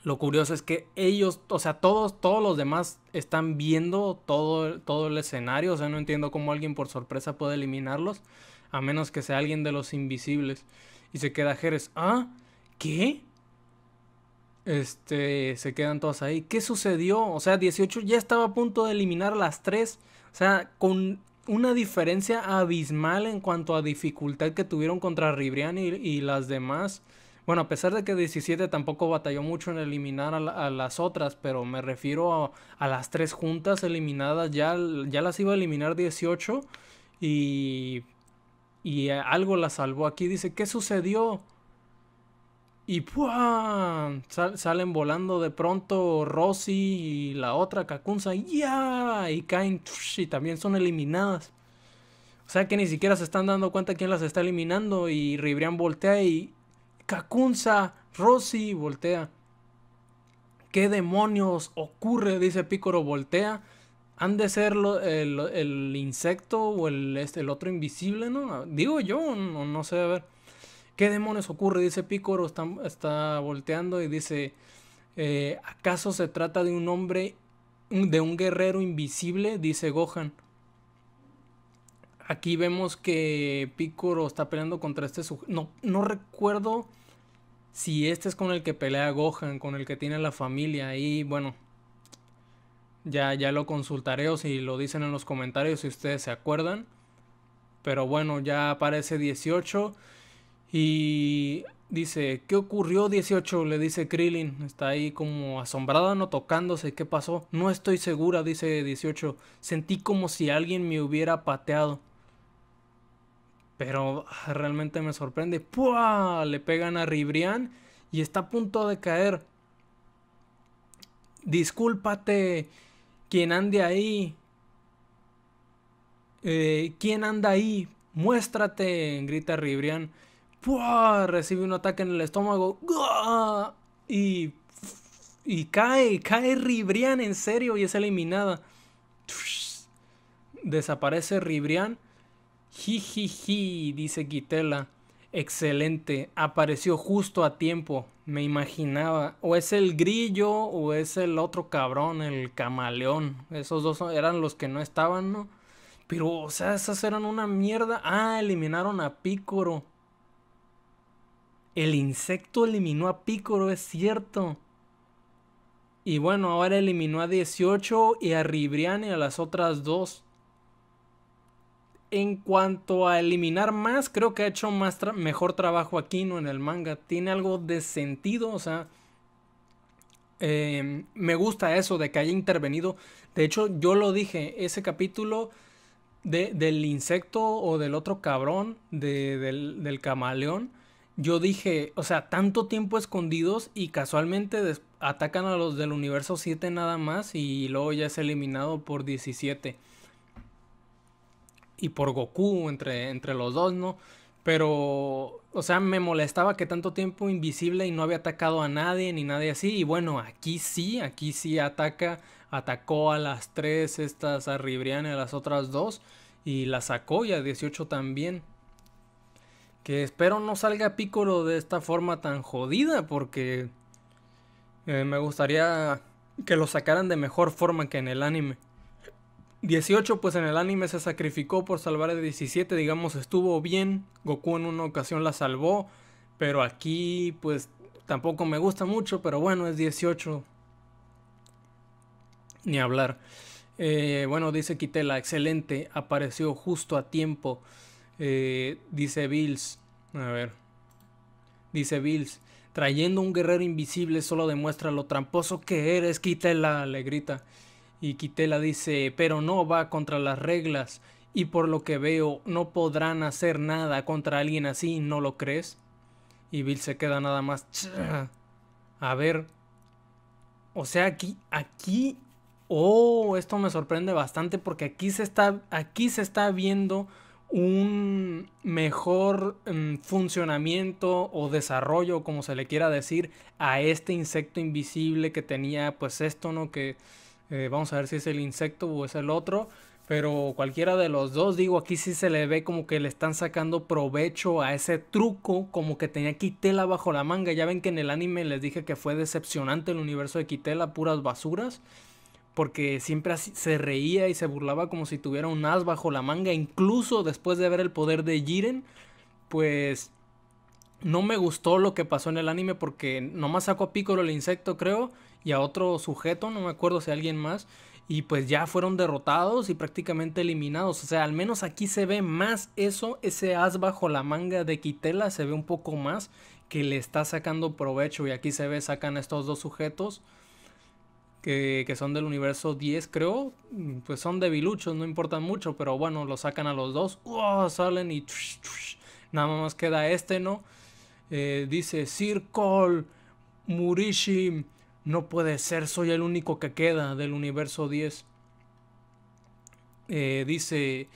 Lo curioso es que ellos, o sea, todos, todos los demás están viendo todo, todo el escenario. O sea, no entiendo cómo alguien por sorpresa puede eliminarlos. A menos que sea alguien de los invisibles. Y se queda Jerez. ¿Ah? ¿Qué? Este, se quedan todos ahí. ¿Qué sucedió? O sea, 18 ya estaba a punto de eliminar las tres. O sea, con una diferencia abismal en cuanto a dificultad que tuvieron contra Ribrian y, las demás. Bueno, a pesar de que 17 tampoco batalló mucho en eliminar a, las otras, pero me refiero a, las tres juntas eliminadas. Ya, ya las iba a eliminar 18 y, y algo las salvó. Aquí dice, ¿qué sucedió? Y salen volando de pronto Rosy y la otra Cacunza. ¡Ya! Y caen y también son eliminadas. O sea que ni siquiera se están dando cuenta quién las está eliminando. Y Ribrian voltea y Kakunza, Rossi voltea. ¿Qué demonios ocurre? Dice Picoro, voltea. Han de ser el, el, insecto o el, este, el otro invisible, ¿no? Digo yo, no, no sé, a ver. ¿Qué demonios ocurre? Dice Piccolo está, volteando y dice, eh, ¿acaso se trata de un hombre, de un guerrero invisible? Dice Gohan. Aquí vemos que Piccolo está peleando contra este sujeto. No, no recuerdo si este es con el que pelea Gohan, con el que tiene la familia. Y bueno, ya, ya lo consultaré o si lo dicen en los comentarios si ustedes se acuerdan. Pero bueno, ya aparece 18. Y dice, ¿qué ocurrió 18? Le dice Krillin. Está ahí como asombrada, no tocándose. ¿Qué pasó? No estoy segura, dice 18. Sentí como si alguien me hubiera pateado. Pero ah, realmente me sorprende. ¡Pua! Le pegan a Ribrian y está a punto de caer. Discúlpate, quien ande ahí. Eh, ¿Quién anda ahí? Muéstrate, grita Ribrian recibe un ataque en el estómago y y cae, cae Ribrian en serio y es eliminada. Desaparece Ribrian. Jijiji, dice Quitela Excelente, apareció justo a tiempo, me imaginaba. O es el grillo o es el otro cabrón, el camaleón. Esos dos eran los que no estaban, ¿no? Pero, o sea, esas eran una mierda. Ah, eliminaron a Pícoro. El insecto eliminó a Pícoro, es cierto. Y bueno, ahora eliminó a 18 y a Ribrian y a las otras dos. En cuanto a eliminar más, creo que ha hecho más mejor trabajo Aquí no en el manga. Tiene algo de sentido, o sea. Em, me gusta eso de que haya intervenido. De hecho, yo lo dije, ese capítulo del insecto o del otro cabrón, del, del camaleón yo dije, o sea, tanto tiempo escondidos y casualmente atacan a los del universo 7 nada más y luego ya es eliminado por 17. Y por Goku entre, entre los dos, ¿no? Pero, o sea, me molestaba que tanto tiempo invisible y no había atacado a nadie ni nadie así. Y bueno, aquí sí, aquí sí ataca. Atacó a las tres, estas a y a las otras dos. Y la sacó y a 18 también. Que espero no salga Piccolo de esta forma tan jodida, porque eh, me gustaría que lo sacaran de mejor forma que en el anime. 18, pues en el anime se sacrificó por salvar a 17, digamos, estuvo bien. Goku en una ocasión la salvó, pero aquí, pues tampoco me gusta mucho, pero bueno, es 18. Ni hablar. Eh, bueno, dice Quitela, excelente, apareció justo a tiempo. Eh, dice Bills. A ver. Dice Bills. Trayendo un guerrero invisible solo demuestra lo tramposo que eres. Quítela, le grita. Y Quitela dice, pero no va contra las reglas. Y por lo que veo, no podrán hacer nada contra alguien así, ¿no lo crees? Y Bill se queda nada más. A ver. O sea, aquí, aquí. Oh, esto me sorprende bastante porque aquí se está, aquí se está viendo un mejor em, funcionamiento o desarrollo, como se le quiera decir, a este insecto invisible que tenía pues esto, ¿no? Que eh, vamos a ver si es el insecto o es el otro. Pero cualquiera de los dos, digo, aquí sí se le ve como que le están sacando provecho a ese truco, como que tenía Quitela bajo la manga. Ya ven que en el anime les dije que fue decepcionante el universo de Quitela, puras basuras porque siempre se reía y se burlaba como si tuviera un as bajo la manga, incluso después de ver el poder de Jiren, pues no me gustó lo que pasó en el anime porque nomás sacó a Piccolo el insecto, creo, y a otro sujeto, no me acuerdo si alguien más, y pues ya fueron derrotados y prácticamente eliminados. O sea, al menos aquí se ve más eso, ese as bajo la manga de Kitela se ve un poco más que le está sacando provecho y aquí se ve sacan a estos dos sujetos que, son del universo 10, creo. Pues son debiluchos, no importan mucho, pero bueno, lo sacan a los dos. Salen y nada más queda este, ¿no? Eh, dice circle Murishi. No puede ser, soy el único que queda del universo 10. Eh, dice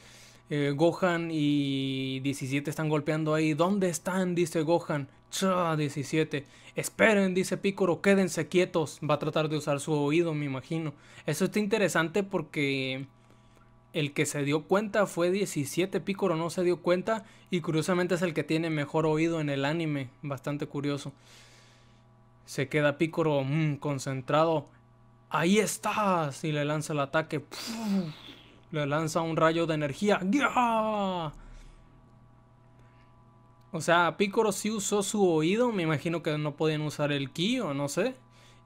eh, Gohan y 17 están golpeando ahí. ¿Dónde están? Dice Gohan. 17. Esperen, dice Picoro, quédense quietos. Va a tratar de usar su oído, me imagino. Eso está interesante porque el que se dio cuenta fue 17, Picoro no se dio cuenta y curiosamente es el que tiene mejor oído en el anime, bastante curioso. Se queda Picoro mm, concentrado. Ahí estás y le lanza el ataque. Le lanza un rayo de energía. O sea, Picoro sí usó su oído, me imagino que no podían usar el ki o no sé.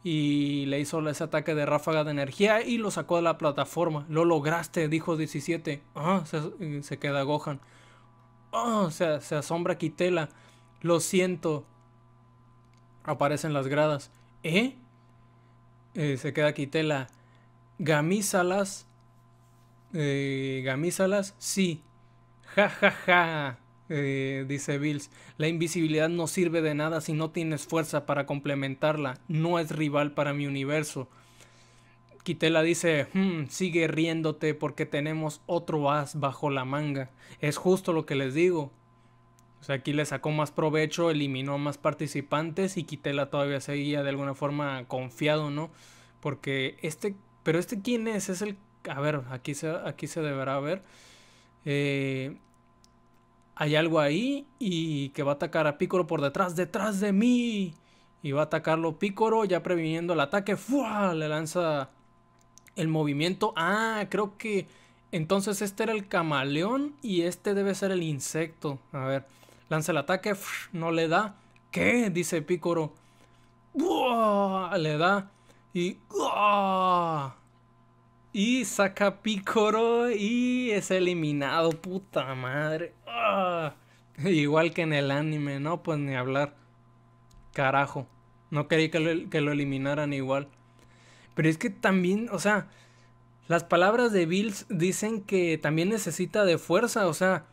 Y le hizo ese ataque de ráfaga de energía y lo sacó de la plataforma. Lo lograste, dijo 17. Ah, se, queda Gohan. Ah, oh, se, se asombra Quitela. Lo siento. Aparecen las gradas. ¿Eh? eh se queda Quitela. Gamízalas. Eh, Gamízalas, sí. Ja, ja, ja. Eh, dice Bills. La invisibilidad no sirve de nada si no tienes fuerza para complementarla. No es rival para mi universo. Quitela dice, hmm, sigue riéndote porque tenemos otro as bajo la manga. Es justo lo que les digo. O sea, aquí le sacó más provecho, eliminó a más participantes y Quitela todavía seguía de alguna forma confiado, ¿no? Porque este, pero este quién es, es el, a ver, aquí se, aquí se deberá ver. Eh, hay algo ahí y que va a atacar a Pícoro por detrás, detrás de mí. Y va a atacarlo Pícoro ya previniendo el ataque. ¡Fua! Le lanza el movimiento. Ah, creo que entonces este era el camaleón y este debe ser el insecto. A ver, lanza el ataque, no le da. ¿Qué? Dice Pícoro. ¡Fua! Le da y y saca Picoro y es eliminado, puta madre. Ah, igual que en el anime, no, pues ni hablar. Carajo. No quería que lo, eliminaran igual. Pero es que también, o sea, las palabras de Bills dicen que también necesita de fuerza, o sea,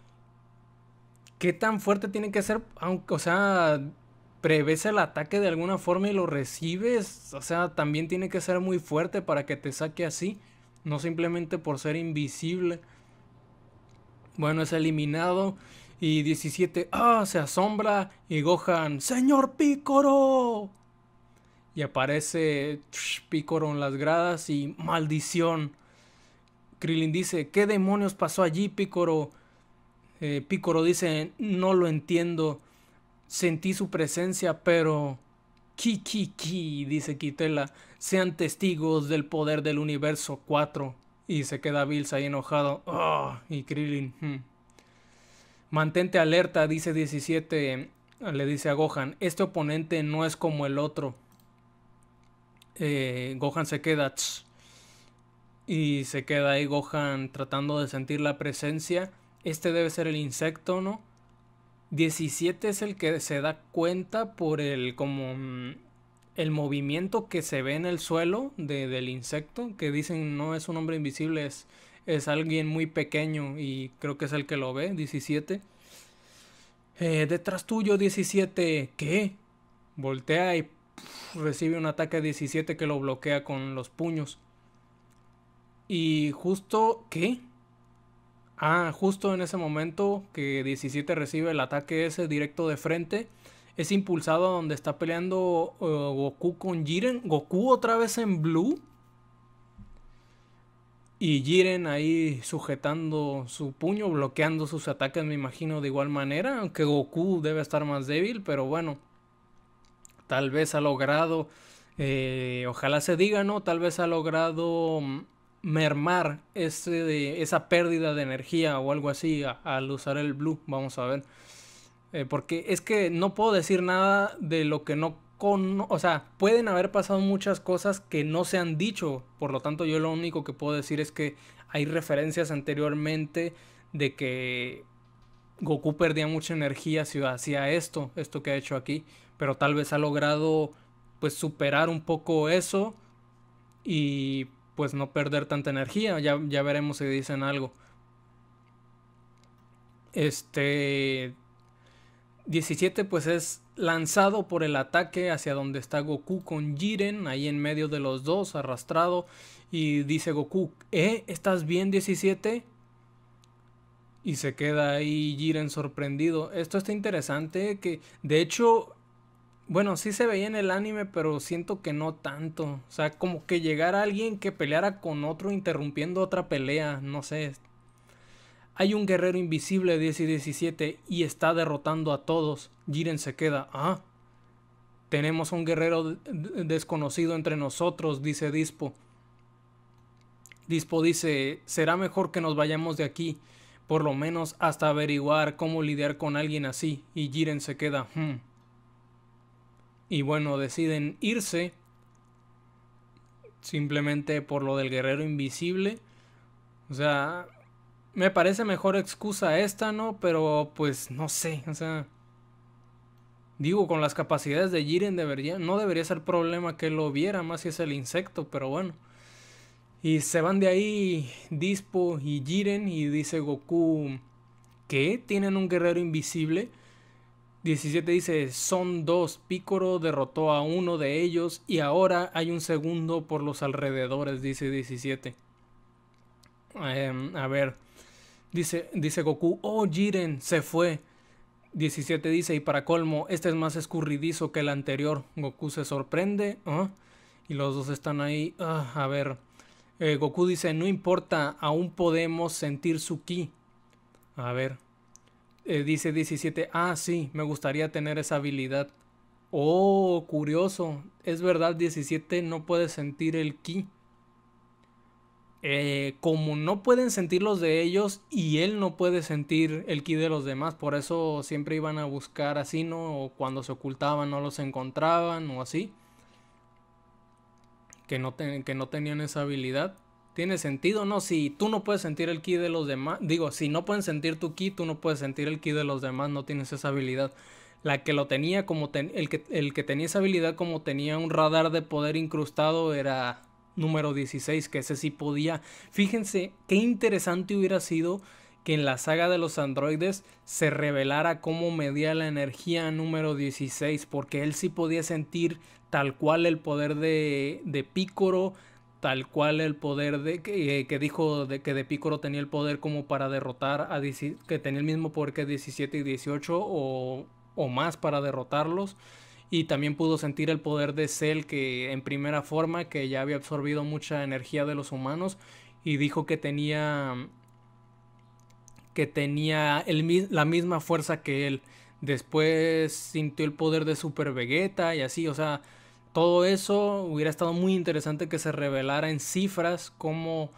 ¿qué tan fuerte tiene que ser? Aunque, o sea, preves el ataque de alguna forma y lo recibes, o sea, también tiene que ser muy fuerte para que te saque así no simplemente por ser invisible. Bueno, es eliminado. Y 17, ah, se asombra y Gohan, señor Pícoro. Y aparece Pícoro en las gradas y maldición. Krilin dice, ¿qué demonios pasó allí, Pícoro? Eh, Pícoro dice, no lo entiendo. Sentí su presencia, pero Ki, dice Quitela, sean testigos del poder del universo 4. Y se queda Bills ahí enojado. Ah, y Krillin. Hmm. Mantente alerta, dice 17. Le dice a Gohan, este oponente no es como el otro. Eh, Gohan se queda. y se queda ahí Gohan tratando de sentir la presencia. Este debe ser el insecto, ¿no? 17 es el que se da cuenta por el como mm, el movimiento que se ve en el suelo del insecto, que dicen no es un hombre invisible, es, es alguien muy pequeño y creo que es el que lo ve, 17. Eh, detrás tuyo, 17, ¿qué? Voltea y recibe un ataque a 17 que lo bloquea con los puños. Y justo, ¿qué? Ah, justo en ese momento que 17 recibe el ataque ese directo de frente. Es impulsado a donde está peleando eh, Goku con Jiren. Goku otra vez en blue. Y Jiren ahí sujetando su puño, bloqueando sus ataques, me imagino, de igual manera. Aunque Goku debe estar más débil, pero bueno. Tal vez ha logrado. Eh, ojalá se diga, ¿no? Tal vez ha logrado mm, mermar de, esa pérdida de energía o algo así al usar el blue. Vamos a ver. Eh, porque es que no puedo decir nada de lo que no con... O sea, pueden haber pasado muchas cosas que no se han dicho. Por lo tanto, yo lo único que puedo decir es que hay referencias anteriormente de que Goku perdía mucha energía si hacía esto, esto que ha hecho aquí. Pero tal vez ha logrado pues superar un poco eso y pues no perder tanta energía. Ya, veremos si dicen algo. Este 17 pues es lanzado por el ataque hacia donde está Goku con Jiren, ahí en medio de los dos, arrastrado. Y dice Goku, ¿eh? ¿Estás bien 17? Y se queda ahí Jiren sorprendido. Esto está interesante, que de hecho bueno, sí se veía en el anime, pero siento que no tanto. O sea, como que llegara alguien que peleara con otro interrumpiendo otra pelea, no sé. Hay un guerrero invisible 10 y 17 y está derrotando a todos. Jiren se queda. Ah. Tenemos un guerrero desconocido entre nosotros, dice Dispo. Dispo dice, será mejor que nos vayamos de aquí, por lo menos hasta averiguar cómo lidiar con alguien así. Y Jiren se queda. Hmm, y bueno, deciden irse simplemente por lo del guerrero invisible. O sea, me parece mejor excusa esta, ¿no? Pero pues no sé, o sea... Digo, con las capacidades de Jiren debería, no debería ser problema que lo viera, más si es el insecto, pero bueno. Y se van de ahí Dispo y Jiren y dice Goku, que ¿Tienen un guerrero invisible? 17 dice, son dos, Pícoro derrotó a uno de ellos y ahora hay un segundo por los alrededores, dice 17. Em, a ver, dice, dice Goku, oh Jiren, se fue. 17 dice, y para colmo, este es más escurridizo que el anterior. Goku se sorprende, ¿ah? y los dos están ahí. Ah, a ver, eh, Goku dice, no importa, aún podemos sentir su ki. A ver, eh, dice 17, ah, sí, me gustaría tener esa habilidad. Oh, curioso, es verdad, 17 no puede sentir el ki. Eh, como no pueden sentir los de ellos y él no puede sentir el ki de los demás, por eso siempre iban a buscar así, ¿no? O cuando se ocultaban no los encontraban o así. Que no, que no tenían esa habilidad tiene sentido, ¿no? Si tú no puedes sentir el ki de los demás, digo, si no pueden sentir tu ki, tú no puedes sentir el ki de los demás, no tienes esa habilidad. La que lo tenía como el, que, el que tenía esa habilidad como tenía un radar de poder incrustado era número 16, que ese sí podía. Fíjense qué interesante hubiera sido que en la saga de los androides se revelara cómo medía la energía número 16, porque él sí podía sentir tal cual el poder de, de Pícoro tal cual el poder de que, eh, dijo de que de Piccolo tenía el poder como para derrotar a que tenía el mismo poder que 17 y 18 o, más para derrotarlos y también pudo sentir el poder de Cell que en primera forma que ya había absorbido mucha energía de los humanos y dijo que tenía que tenía el, la misma fuerza que él. Después sintió el poder de Super Vegeta y así, o sea, todo eso hubiera estado muy interesante que se revelara en cifras cómo,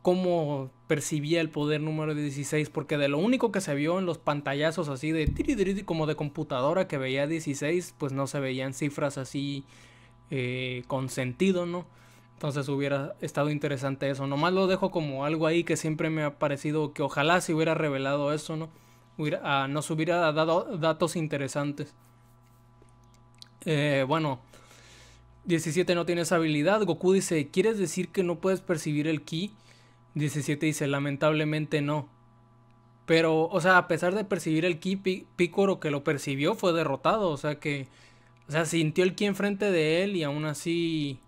cómo percibía el poder número 16, porque de lo único que se vio en los pantallazos así de tiri, tiri, como de computadora que veía 16, pues no se veían cifras así eh, con sentido, ¿no? Entonces hubiera estado interesante eso. Nomás lo dejo como algo ahí que siempre me ha parecido que ojalá se hubiera revelado eso, ¿no? Hubiera, ah, nos hubiera dado datos interesantes. Eh, bueno, 17 no tiene esa habilidad. Goku dice, ¿quieres decir que no puedes percibir el ki? 17 dice, lamentablemente no. Pero, o sea, a pesar de percibir el ki, Picoro que lo percibió fue derrotado. O sea que, o sea, sintió el ki enfrente de él y aún así...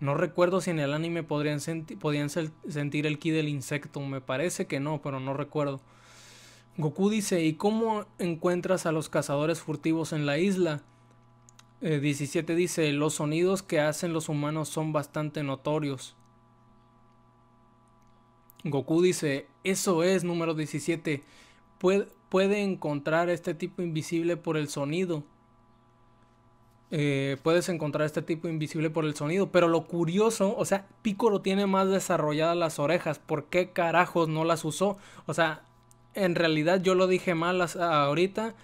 No recuerdo si en el anime podrían podían sentir el ki del insecto. Me parece que no, pero no recuerdo. Goku dice, ¿y cómo encuentras a los cazadores furtivos en la isla? 17 eh, dice, los sonidos que hacen los humanos son bastante notorios. Goku dice, eso es número 17. Puede, puede encontrar este tipo invisible por el sonido. Eh, puedes encontrar este tipo invisible por el sonido. Pero lo curioso, o sea, lo tiene más desarrolladas las orejas. ¿Por qué carajos no las usó? O sea, en realidad yo lo dije mal ahorita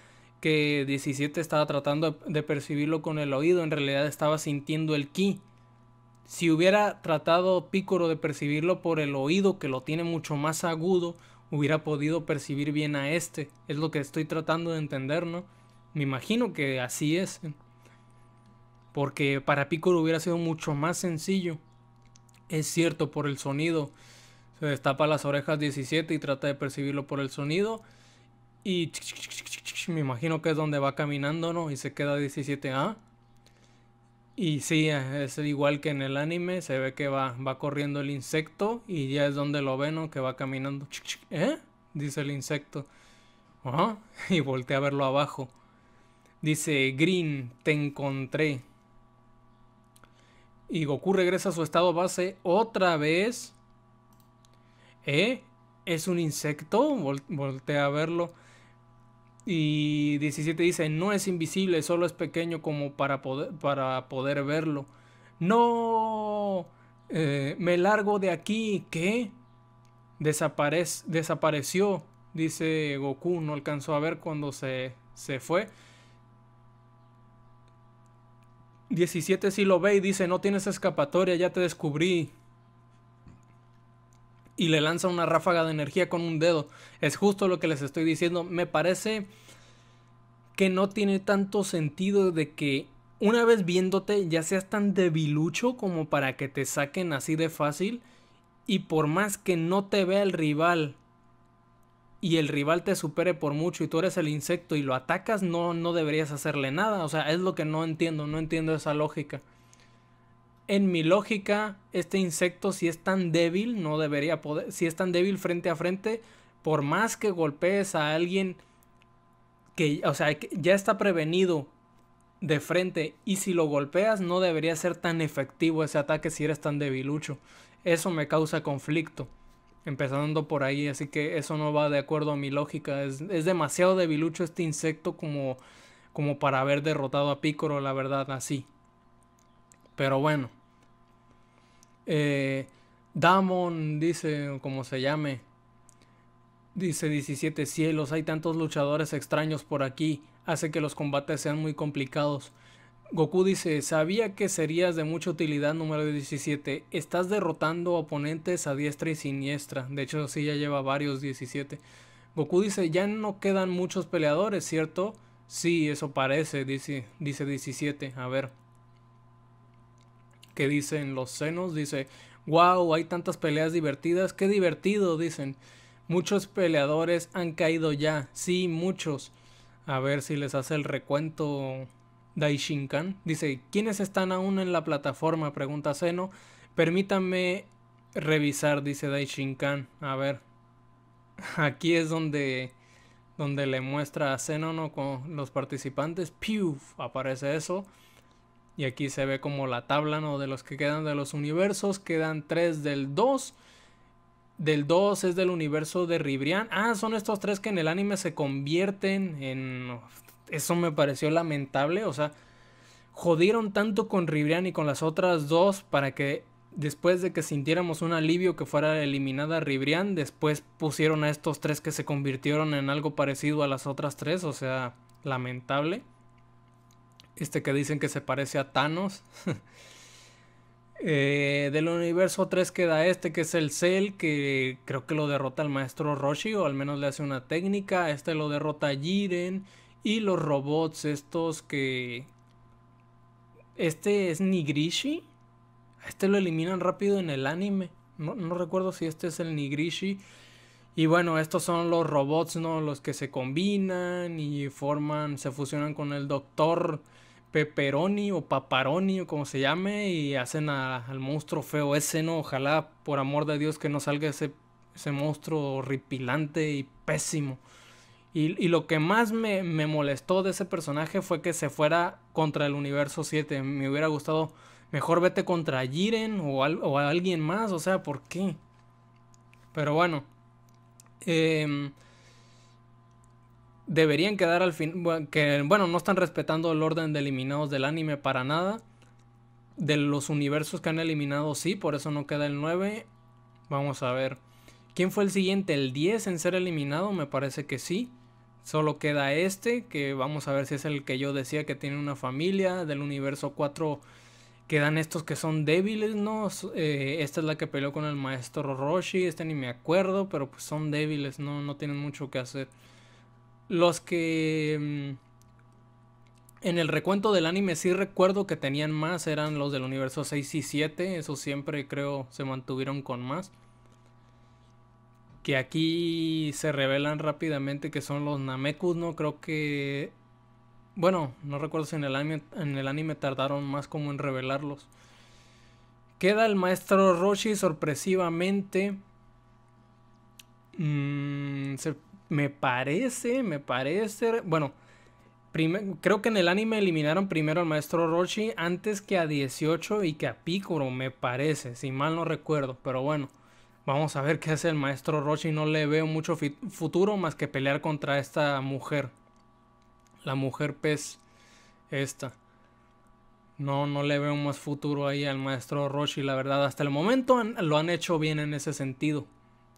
que 17 estaba tratando de percibirlo con el oído, en realidad estaba sintiendo el ki. Si hubiera tratado Pícoro de percibirlo por el oído, que lo tiene mucho más agudo, hubiera podido percibir bien a este. Es lo que estoy tratando de entender, ¿no? Me imagino que así es. Porque para Pícoro hubiera sido mucho más sencillo. Es cierto, por el sonido. Se destapa las orejas 17 y trata de percibirlo por el sonido. Y me imagino que es donde va caminando, ¿no? Y se queda 17A. Y sí, es igual que en el anime, se ve que va, va corriendo el insecto y ya es donde lo ven, ¿no? Que va caminando. ¿Eh? Dice el insecto. Y voltea a verlo abajo. Dice, Green, te encontré. Y Goku regresa a su estado base otra vez. ¿Eh? ¿Es un insecto? voltea a verlo. Y 17 dice, no es invisible, solo es pequeño como para poder, para poder verlo. No, eh, me largo de aquí, ¿qué? desaparece desapareció, dice Goku, no alcanzó a ver cuando se, se fue. 17 si lo ve y dice, no tienes escapatoria, ya te descubrí y le lanza una ráfaga de energía con un dedo. Es justo lo que les estoy diciendo. Me parece que no tiene tanto sentido de que una vez viéndote ya seas tan debilucho como para que te saquen así de fácil y por más que no te vea el rival y el rival te supere por mucho y tú eres el insecto y lo atacas, no, no deberías hacerle nada. O sea, es lo que no entiendo, no entiendo esa lógica en mi lógica, este insecto si es tan débil, no debería poder, si es tan débil frente a frente, por más que golpees a alguien que, o sea, ya está prevenido de frente y si lo golpeas no debería ser tan efectivo ese ataque si eres tan debilucho. Eso me causa conflicto. Empezando por ahí, así que eso no va de acuerdo a mi lógica. Es, demasiado debilucho este insecto como, como para haber derrotado a Picoro la verdad, así. Pero bueno. Eh, Damon dice, como se llame. Dice 17 cielos, hay tantos luchadores extraños por aquí, hace que los combates sean muy complicados. Goku dice, sabía que serías de mucha utilidad número 17, estás derrotando oponentes a diestra y siniestra, de hecho sí ya lleva varios 17. Goku dice, ya no quedan muchos peleadores, ¿cierto? Sí, eso parece, dice, dice 17, a ver que dicen los senos, dice, wow, hay tantas peleas divertidas, qué divertido, dicen. Muchos peleadores han caído ya, sí, muchos. A ver si les hace el recuento Daishinkan. Dice, ¿quiénes están aún en la plataforma? Pregunta Seno. Permítanme revisar, dice Daishinkan. A ver. Aquí es donde, donde le muestra a Seno con los participantes. Piu, aparece eso. Y aquí se ve como la tabla, ¿no? De los que quedan de los universos, quedan tres del 2. Del 2 es del universo de Ribrian. Ah, son estos tres que en el anime se convierten en... Eso me pareció lamentable, o sea, jodieron tanto con Ribrian y con las otras dos para que después de que sintiéramos un alivio que fuera eliminada Ribrian, después pusieron a estos tres que se convirtieron en algo parecido a las otras tres, o sea, lamentable. Este que dicen que se parece a Thanos. Eh, del universo 3 queda este, que es el Cell, que creo que lo derrota el maestro Roshi, o al menos le hace una técnica. Este lo derrota Jiren. Y los robots estos que... Este es Nigrishi. Este lo eliminan rápido en el anime. No, no recuerdo si este es el Nigrishi. Y bueno, estos son los robots, ¿no? Los que se combinan y forman, se fusionan con el doctor Peperoni o Paparoni o como se llame y hacen al monstruo feo ese, ¿no? Ojalá, por amor de Dios, que no salga ese, monstruo horripilante y pésimo. Y, lo que más me, me, molestó de ese personaje fue que se fuera contra el universo 7. Me hubiera gustado, mejor vete contra Jiren o, a alguien más, o sea, ¿por qué? Pero bueno. Eh, deberían quedar al fin. Bueno, que, bueno, no están respetando el orden de eliminados del anime para nada. De los universos que han eliminado, sí, por eso no queda el 9. Vamos a ver. ¿Quién fue el siguiente? ¿El 10 en ser eliminado? Me parece que sí. Solo queda este, que vamos a ver si es el que yo decía que tiene una familia. Del universo 4 quedan estos que son débiles, ¿no? Eh, esta es la que peleó con el maestro Roshi, este ni me acuerdo, pero pues son débiles, ¿no? No tienen mucho que hacer. Los que mm, en el recuento del anime sí recuerdo que tenían más eran los del universo 6 y 7, eso siempre creo se mantuvieron con más. Que aquí se revelan rápidamente que son los Namekus, ¿no? Creo que... Bueno, no recuerdo si en el anime, en el anime tardaron más como en revelarlos. Queda el maestro Roshi sorpresivamente. Mm, me parece, me parece, bueno, creo que en el anime eliminaron primero al maestro Roshi antes que a 18 y que a Picoro, me parece, si mal no recuerdo, pero bueno. Vamos a ver qué hace el maestro Roshi. No le veo mucho futuro más que pelear contra esta mujer. La mujer pez. Esta. No, no le veo más futuro ahí al maestro Roshi. La verdad, hasta el momento lo han hecho bien en ese sentido.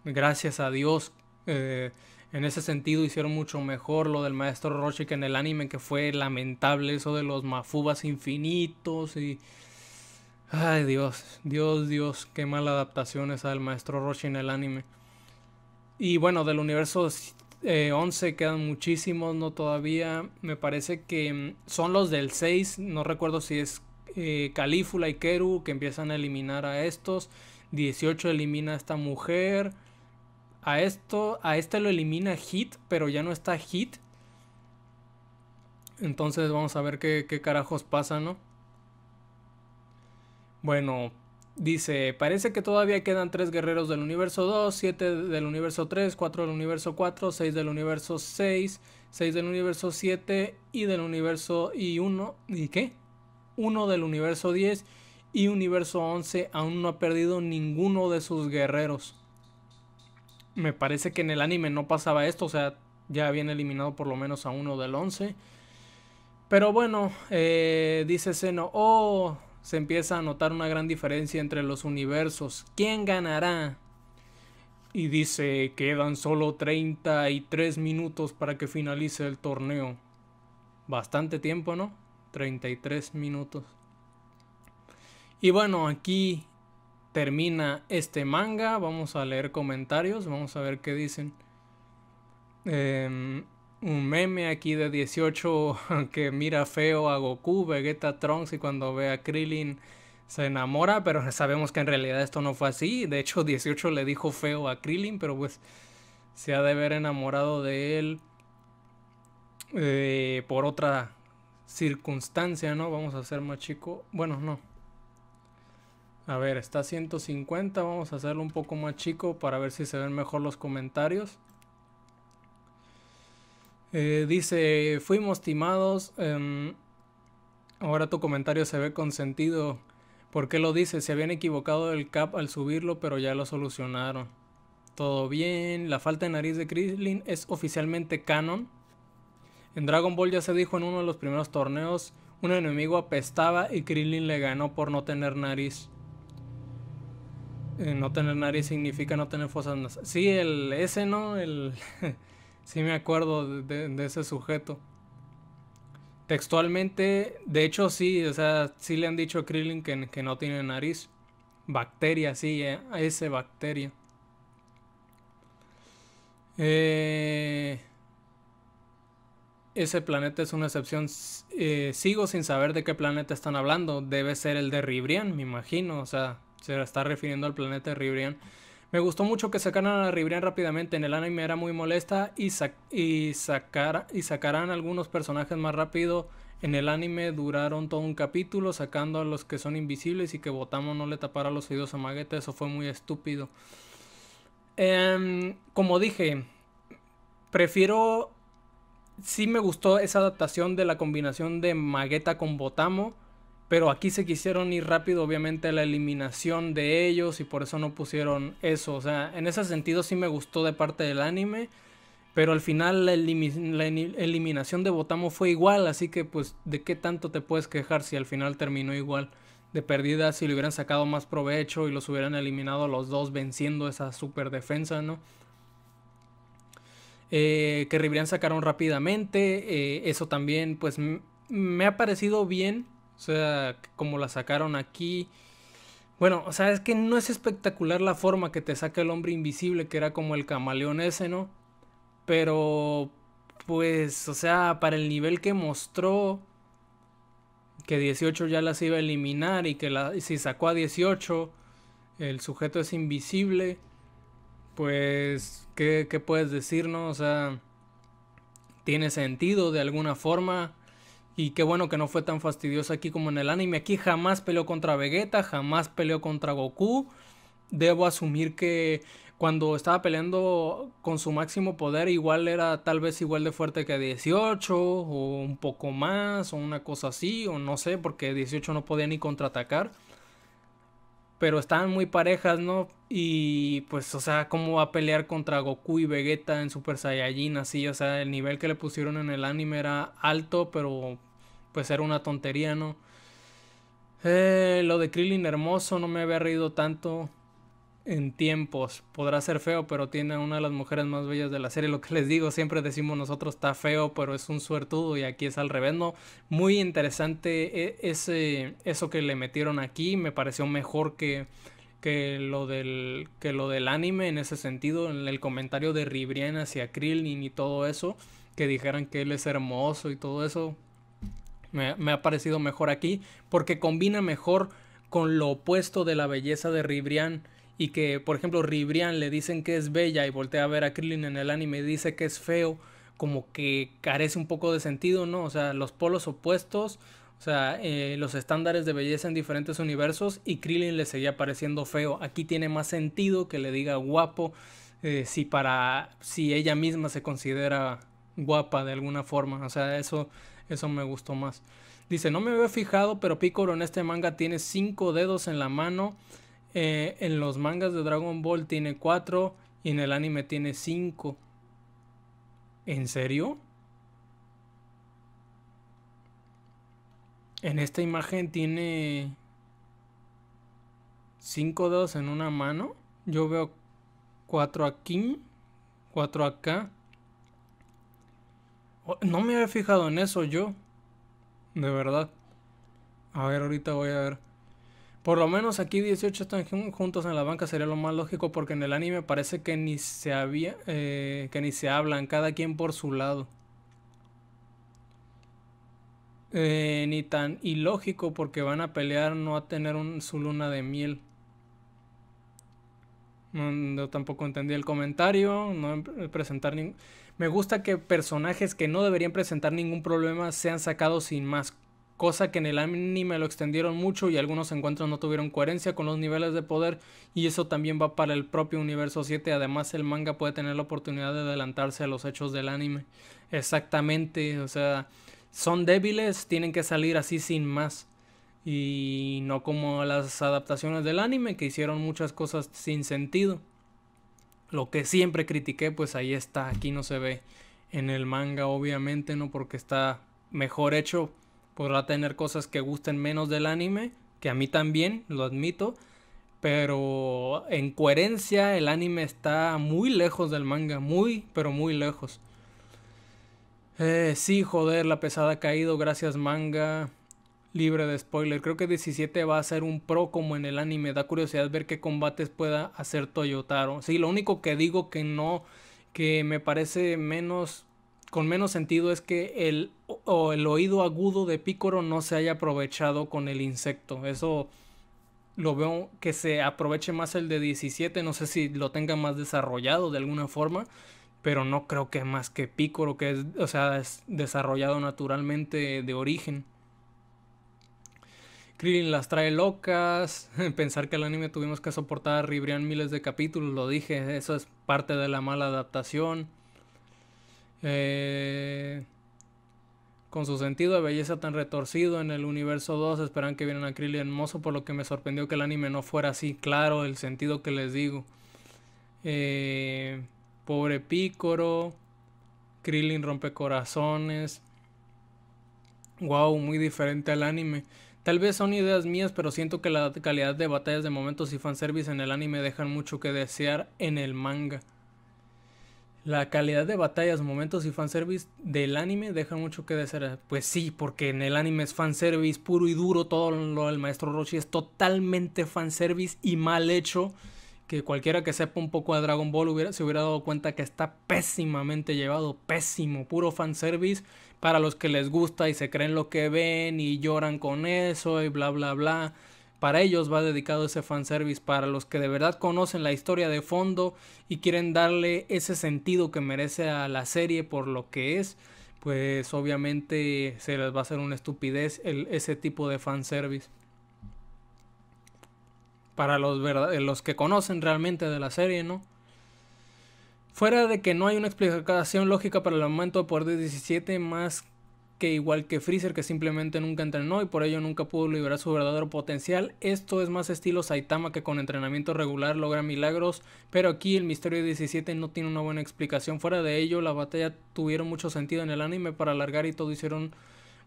Gracias a Dios. Eh, en ese sentido hicieron mucho mejor lo del maestro Roshi que en el anime, que fue lamentable eso de los mafubas infinitos y... Ay Dios, Dios, Dios, qué mala adaptación esa del maestro Roshi en el anime. Y bueno, del universo 11 eh, quedan muchísimos, no todavía. Me parece que mm, son los del 6, no recuerdo si es Calífula eh, y Keru que empiezan a eliminar a estos. 18 elimina a esta mujer. A esto, a este lo elimina Hit, pero ya no está Hit. Entonces vamos a ver qué, carajos pasa, ¿no? Bueno, dice, parece que todavía quedan 3 guerreros del universo 2, 7 del universo 3, 4 del universo 4, 6 del universo 6, 6 del universo 7 y del universo y 1, ¿y qué? 1 del universo 10 y universo 11 aún no ha perdido ninguno de sus guerreros me parece que en el anime no pasaba esto, o sea, ya habían eliminado por lo menos a uno del 11. Pero bueno, eh, dice Seno, oh, se empieza a notar una gran diferencia entre los universos. ¿Quién ganará? Y dice, quedan solo 33 minutos para que finalice el torneo. Bastante tiempo, ¿no? 33 minutos. Y bueno, aquí termina este manga. Vamos a leer comentarios, vamos a ver qué dicen. Em, un meme aquí de 18 que mira feo a Goku, Vegeta, Trunks y cuando ve a Krillin se enamora, pero sabemos que en realidad esto no fue así. De hecho, 18 le dijo feo a Krillin, pero pues se ha de ver enamorado de él eh, por otra circunstancia, ¿no? Vamos a ser más chico. Bueno, no. A ver, está a 150. Vamos a hacerlo un poco más chico para ver si se ven mejor los comentarios. Eh, dice, fuimos timados. Em, ahora tu comentario se ve con sentido. ¿Por qué lo dice? Se habían equivocado del cap al subirlo, pero ya lo solucionaron. Todo bien. La falta de nariz de Krillin es oficialmente canon. En Dragon Ball ya se dijo en uno de los primeros torneos, un enemigo apestaba y Krillin le ganó por no tener nariz. Eh, no tener nariz significa no tener fosas nasales. Sí, el ese, ¿no? El sí me acuerdo de, ese sujeto. Textualmente, de hecho sí, o sea, sí le han dicho a Krillin que, no tiene nariz. Bacteria, sí, eh, ese bacteria. Eh, ese planeta es una excepción. sigo sin saber de qué planeta están hablando. Debe ser el de Ribrian, me imagino. O sea, se está refiriendo al planeta Ribrian. Me gustó mucho que sacaran a Ribrian rápidamente, en el anime era muy molesta y, sacarán algunos personajes más rápido. En el anime duraron todo un capítulo sacando a los que son invisibles y que Botamo no le tapara los oídos a Maguete, eso fue muy estúpido. Em, como dije, prefiero. Sí me gustó esa adaptación de la combinación de Magueta con Botamo. Pero aquí se quisieron ir rápido, obviamente, a la eliminación de ellos y por eso no pusieron eso. O sea, en ese sentido sí me gustó de parte del anime. Pero al final la, eliminación de Botamo fue igual, así que pues de qué tanto te puedes quejar si al final terminó igual de perdida, si le hubieran sacado más provecho y los hubieran eliminado a los dos venciendo esa super defensa, ¿no? Eh, que ribrian sacaron rápidamente, eh, eso también pues me ha parecido bien o sea, como la sacaron aquí. Bueno, o sea, es que no es espectacular la forma que te saca el hombre invisible, que era como el camaleón ese, ¿no? Pero, pues, o sea, para el nivel que mostró, que 18 ya las iba a eliminar y que la, si sacó a 18, el sujeto es invisible, pues, ¿qué, qué puedes decir, no? O sea, tiene sentido de alguna forma y qué bueno que no fue tan fastidioso aquí como en el anime. Aquí jamás peleó contra Vegeta, jamás peleó contra Goku. Debo asumir que cuando estaba peleando con su máximo poder, igual era tal vez igual de fuerte que 18, o un poco más, o una cosa así, o no sé, porque 18 no podía ni contraatacar. Pero estaban muy parejas, ¿no? Y pues, o sea, ¿cómo va a pelear contra Goku y Vegeta en Super Saiyajin? Así, o sea, el nivel que le pusieron en el anime era alto, pero pues era una tontería, ¿no? Eh, lo de Krillin hermoso, no me había reído tanto en tiempos. Podrá ser feo, pero tiene una de las mujeres más bellas de la serie. Lo que les digo, siempre decimos nosotros está feo, pero es un suertudo y aquí es al revés, ¿no? Muy interesante e, ese, eso que le metieron aquí. Me pareció mejor que, lo, del, que lo del anime en ese sentido, en el comentario de Ribrian hacia Krillin y todo eso. Que dijeran que él es hermoso y todo eso. Me, ha parecido mejor aquí porque combina mejor con lo opuesto de la belleza de Ribrian y que, por ejemplo, Ribrian le dicen que es bella y voltea a ver a Krillin en el anime y dice que es feo, como que carece un poco de sentido, ¿no? O sea, los polos opuestos, o sea, eh, los estándares de belleza en diferentes universos y Krillin le seguía pareciendo feo. Aquí tiene más sentido que le diga guapo eh, si para si ella misma se considera guapa de alguna forma, o sea, eso eso me gustó más. Dice, no me había fijado, pero Picoro en este manga tiene cinco dedos en la mano. Eh, en los mangas de Dragon Ball tiene 4 y en el anime tiene 5. ¿En serio? En esta imagen tiene cinco dedos en una mano. Yo veo 4 aquí, 4 acá Oh, no me había fijado en eso yo. De verdad. A ver, ahorita voy a ver. Por lo menos aquí 18 están juntos en la banca sería lo más lógico porque en el anime parece que ni se había, eh, que ni se hablan, cada quien por su lado. Eh, ni tan ilógico porque van a pelear no a tener un, su luna de miel. yo tampoco entendí el comentario, no em, presentar ningún... Me gusta que personajes que no deberían presentar ningún problema sean sacados sin más, cosa que en el anime lo extendieron mucho y algunos encuentros no tuvieron coherencia con los niveles de poder y eso también va para el propio universo 7, además el manga puede tener la oportunidad de adelantarse a los hechos del anime. Exactamente, o sea, son débiles, tienen que salir así sin más. Y no como las adaptaciones del anime que hicieron muchas cosas sin sentido. Lo que siempre critiqué, pues ahí está, aquí no se ve. En el manga, obviamente, no porque está mejor hecho, podrá tener cosas que gusten menos del anime, que a mí también, lo admito. Pero en coherencia, el anime está muy lejos del manga, muy, pero muy lejos. Eh, sí, joder, la pesada ha caído, gracias manga libre de spoiler. Creo que 17 va a ser un pro como en el anime. Da curiosidad ver qué combates pueda hacer Toyotaro. Sí, lo único que digo que no, que me parece menos, con menos sentido es que el, o el oído agudo de Picoro no se haya aprovechado con el insecto. Eso lo veo que se aproveche más el de 17. No sé si lo tenga más desarrollado de alguna forma. Pero no creo que más que Picoro, que es, o sea, es desarrollado naturalmente de origen. Krillin las trae locas. Pensar que el anime tuvimos que soportar a Ribrian miles de capítulos, lo dije, eso es parte de la mala adaptación. Eh, con su sentido de belleza tan retorcido en el universo 2, esperan que vienen a Krillin hermoso, por lo que me sorprendió que el anime no fuera así. Claro, el sentido que les digo. Eh, pobre Pícoro. Krillin rompe corazones. Wow, muy diferente al anime. Tal vez son ideas mías, pero siento que la calidad de batallas de momentos y fanservice en el anime dejan mucho que desear en el manga. La calidad de batallas, momentos y fanservice del anime dejan mucho que desear. Pues sí, porque en el anime es fanservice puro y duro. Todo lo del maestro Roshi es totalmente fanservice y mal hecho. Que cualquiera que sepa un poco de Dragon Ball se hubiera dado cuenta que está pésimamente llevado. Pésimo, puro fanservice para los que les gusta y se creen lo que ven y lloran con eso y bla bla bla. Para ellos va dedicado ese fanservice, para los que de verdad conocen la historia de fondo y quieren darle ese sentido que merece a la serie por lo que es, pues obviamente se les va a hacer una estupidez ese tipo de fanservice. Para los, los que conocen realmente de la serie, ¿no? Fuera de que no hay una explicación lógica para el aumento de poder de 17 más que igual que Freezer que simplemente nunca entrenó y por ello nunca pudo liberar su verdadero potencial. Esto es más estilo Saitama que con entrenamiento regular logra milagros, pero aquí el misterio de 17 no tiene una buena explicación. Fuera de ello, la batalla tuvieron mucho sentido en el anime para alargar y todo hicieron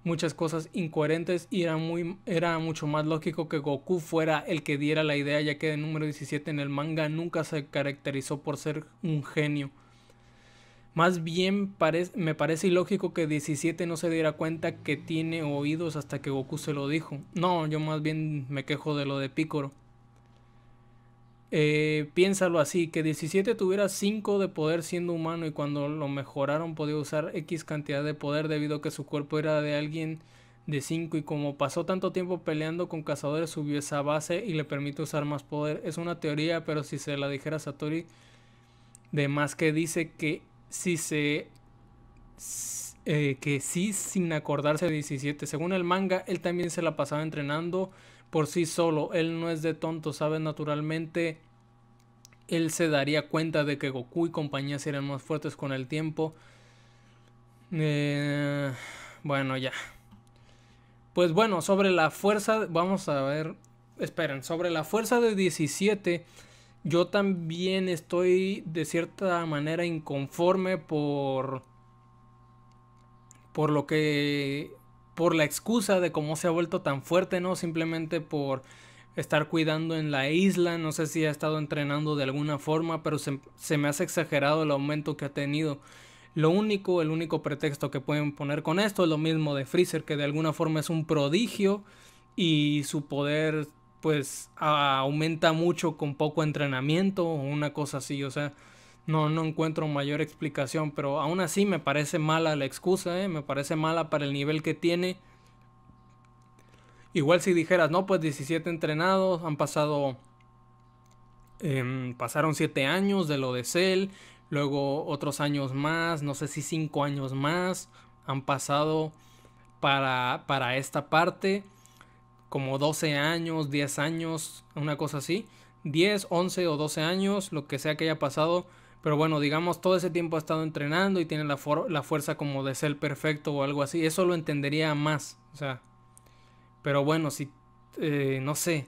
muchas cosas incoherentes y era, muy, era mucho más lógico que Goku fuera el que diera la idea ya que el número 17 en el manga nunca se caracterizó por ser un genio. Más bien me parece ilógico que 17 no se diera cuenta que tiene oídos hasta que Goku se lo dijo. No, yo más bien me quejo de lo de Picoro. Eh, piénsalo así, que 17 tuviera 5 de poder siendo humano y cuando lo mejoraron podía usar X cantidad de poder debido a que su cuerpo era de alguien de 5 y como pasó tanto tiempo peleando con cazadores subió esa base y le permite usar más poder. Es una teoría, pero si se la dijera Satori, de más que dice que si se... Eh, que sí sin acordarse de 17. Según el manga, él también se la pasaba entrenando por sí solo. Él no es de tonto, sabe naturalmente. Él se daría cuenta de que Goku y compañía serían más fuertes con el tiempo. Eh, bueno, ya. Pues bueno, sobre la fuerza, vamos a ver. Esperen, sobre la fuerza de 17, yo también estoy de cierta manera inconforme por por lo que por la excusa de cómo se ha vuelto tan fuerte, ¿no? Simplemente por estar cuidando en la isla, no sé si ha estado entrenando de alguna forma, pero se, me hace exagerado el aumento que ha tenido. Lo único, el único pretexto que pueden poner con esto es lo mismo de Freezer, que de alguna forma es un prodigio y su poder pues aumenta mucho con poco entrenamiento o una cosa así, o sea, no, no encuentro mayor explicación, pero aún así me parece mala la excusa, eh, me parece mala para el nivel que tiene. Igual si dijeras, no, pues 17 entrenados, han pasado, em, pasaron 7 años de lo de Cell, luego otros años más, no sé si 5 años más, han pasado para, para esta parte, como 12 años, 10 años, una cosa así. 10, 11 o 12 años, lo que sea que haya pasado, pero bueno, digamos, todo ese tiempo ha estado entrenando y tiene la, fuerza como de ser perfecto o algo así. Eso lo entendería más. O sea, pero bueno, si, eh, no sé.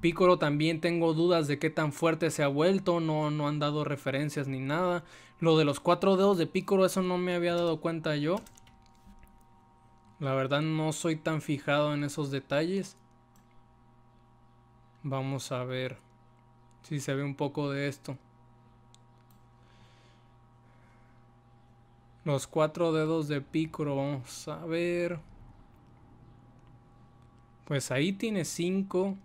Piccolo también tengo dudas de qué tan fuerte se ha vuelto, no, no han dado referencias ni nada. Lo de los cuatro dedos de Pícoro, eso no me había dado cuenta yo. La verdad no soy tan fijado en esos detalles. Vamos a ver si se ve un poco de esto. Los cuatro dedos de Picoro, vamos a ver. Pues ahí tiene cinco.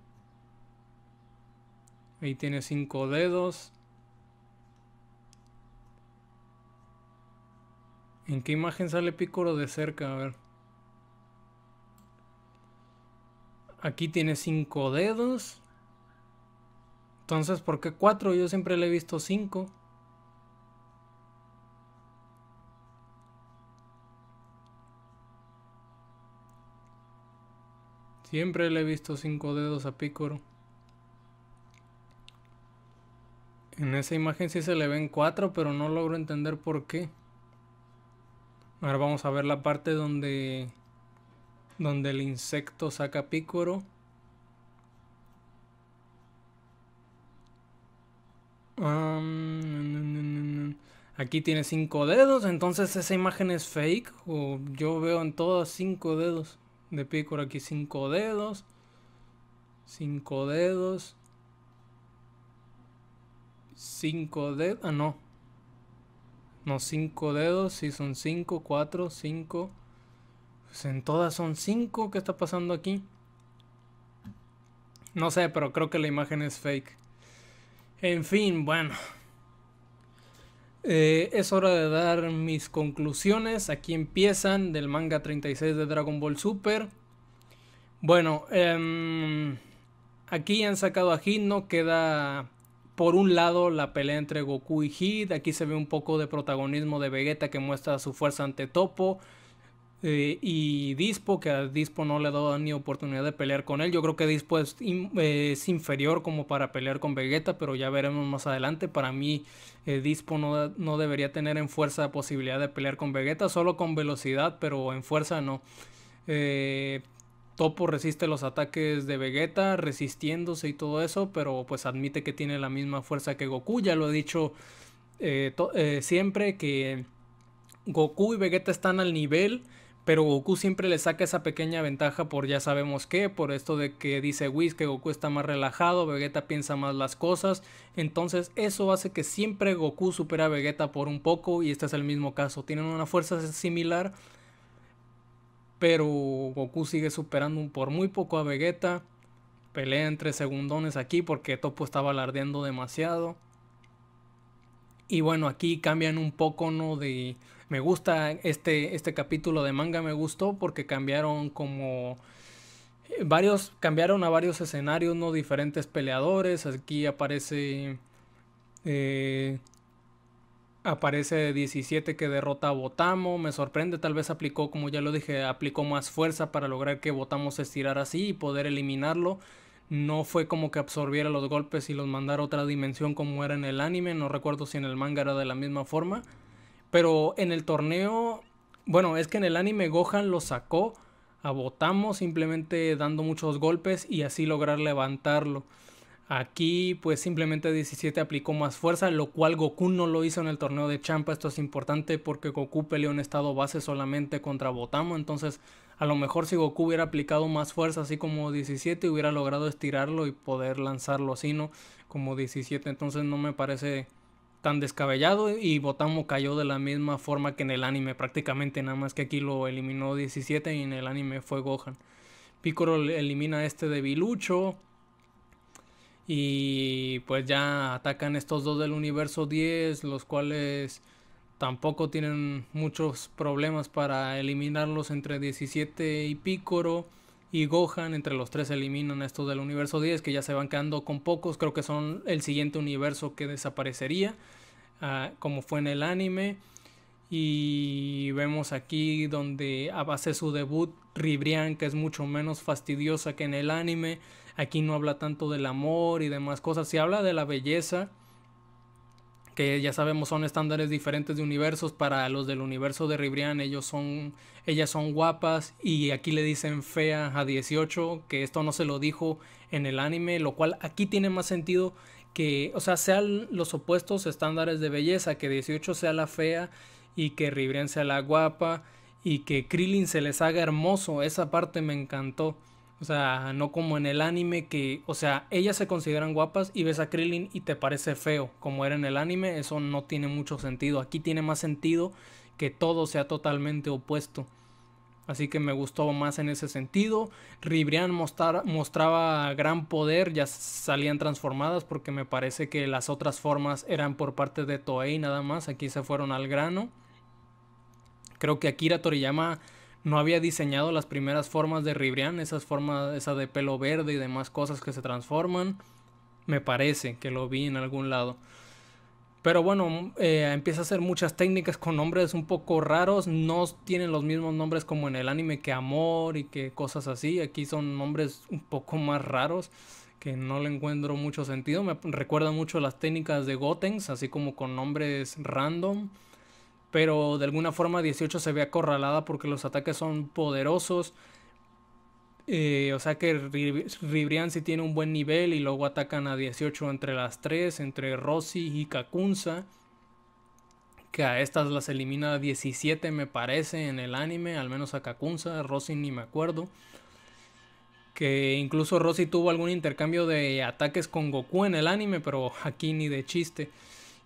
Ahí tiene cinco dedos. ¿En qué imagen sale Picoro de cerca? A ver. Aquí tiene cinco dedos. Entonces, ¿por qué cuatro? Yo siempre le he visto cinco. Siempre le he visto cinco dedos a Pícoro. En esa imagen sí se le ven cuatro, pero no logro entender por qué. Ahora vamos a ver la parte donde donde el insecto saca Pícoro. Um, aquí tiene cinco dedos, entonces esa imagen es fake o yo veo en todas cinco dedos de pico aquí cinco dedos. Cinco dedos. Cinco dedos. Ah, no. No, cinco dedos. si son cinco, cuatro, cinco. Pues en todas son cinco. ¿Qué está pasando aquí? No sé, pero creo que la imagen es fake. En fin, bueno. Eh, es hora de dar mis conclusiones. Aquí empiezan del manga 36 de Dragon Ball Super. Bueno, em, aquí han sacado a Hit, no queda por un lado la pelea entre Goku y Hit. Aquí se ve un poco de protagonismo de Vegeta que muestra su fuerza ante Topo. Eh, y Dispo, que a Dispo no le ha dado ni oportunidad de pelear con él. Yo creo que Dispo es, eh, inferior como para pelear con Vegeta, pero ya veremos más adelante. Para mí, eh, Dispo no, no, debería tener en fuerza posibilidad de pelear con Vegeta, solo con velocidad, pero en fuerza no. Topo resiste los ataques de Vegeta, resistiéndose y todo eso, pero pues admite que tiene la misma fuerza que Goku. Ya lo he dicho siempre que Goku y Vegeta están al nivel pero Goku siempre le saca esa pequeña ventaja por ya sabemos qué, por esto de que dice Whis que Goku está más relajado, Vegeta piensa más las cosas, entonces eso hace que siempre Goku supera a Vegeta por un poco y este es el mismo caso, tienen una fuerza similar, pero Goku sigue superando por muy poco a Vegeta, pelea entre segundones aquí porque Topo estaba alardeando demasiado. Y bueno, aquí cambian un poco ¿no? de me gusta este, este capítulo de manga, me gustó porque cambiaron como eh, varios, cambiaron a varios escenarios, ¿no? Diferentes peleadores, aquí aparece... Eh, aparece 17 que derrota a Botamo. Me sorprende, tal vez aplicó, como ya lo dije, aplicó más fuerza para lograr que Botamo se estirara así y poder eliminarlo. No fue como que absorbiera los golpes y los mandara a otra dimensión como era en el anime. No recuerdo si en el manga era de la misma forma. Pero en el torneo, bueno, es que en el anime Gohan lo sacó a Botamo simplemente dando muchos golpes y así lograr levantarlo. Aquí pues simplemente 17 aplicó más fuerza, lo cual Goku no lo hizo en el torneo de Champa. Esto es importante porque Goku peleó en estado base solamente contra Botamo. Entonces a lo mejor si Goku hubiera aplicado más fuerza, así como 17, hubiera logrado estirarlo y poder lanzarlo así, ¿no? Como 17. Entonces no me parece tan descabellado y Botamo cayó de la misma forma que en el anime prácticamente, nada más que aquí lo eliminó 17 y en el anime fue Gohan. Picoro elimina a este debilucho y pues ya atacan estos dos del universo 10, los cuales tampoco tienen muchos problemas para eliminarlos entre 17 y Picoro y Gohan. Entre los tres eliminan esto estos del universo 10 que ya se van quedando con pocos. Creo que son el siguiente universo que desaparecería, ah, como fue en el anime. Y vemos aquí donde hace su debut Ribrian, que es mucho menos fastidiosa que en el anime. Aquí no habla tanto del amor y demás cosas. si habla de la belleza que ya sabemos son estándares diferentes de universos. Para los del universo de Ribrian, ellos son, ellas son guapas y aquí le dicen fea a 18, que esto no se lo dijo en el anime, lo cual aquí tiene más sentido que, o sea, sean los opuestos estándares de belleza, que 18 sea la fea y que Ribrian sea la guapa y que Krillin se les haga hermoso, esa parte me encantó. O sea, no como en el anime que, o sea, ellas se consideran guapas y ves a Krillin y te parece feo, como era en el anime, eso no tiene mucho sentido. Aquí tiene más sentido que todo sea totalmente opuesto. Así que me gustó más en ese sentido. Ribrian mostraba gran poder, ya salían transformadas porque me parece que las otras formas eran por parte de Toei nada más, aquí se fueron al grano. Creo que Akira Toriyama no había diseñado las primeras formas de Ribrian, esas formas, esa de pelo verde y demás cosas que se transforman. Me parece que lo vi en algún lado. Pero bueno, eh, empieza a hacer muchas técnicas con nombres un poco raros. No tienen los mismos nombres como en el anime que amor y que cosas así. Aquí son nombres un poco más raros que no le encuentro mucho sentido. Me recuerda mucho las técnicas de Gotens, así como con nombres random pero de alguna forma 18 se ve acorralada porque los ataques son poderosos. Eh, o sea que Ribrian si tiene un buen nivel y luego atacan a 18 entre las tres, entre Rossi y Kakunza. Que a estas las elimina 17 me parece en el anime, al menos a Kakunza, Rossi ni me acuerdo. Que incluso Rossi tuvo algún intercambio de ataques con Goku en el anime, pero aquí ni de chiste.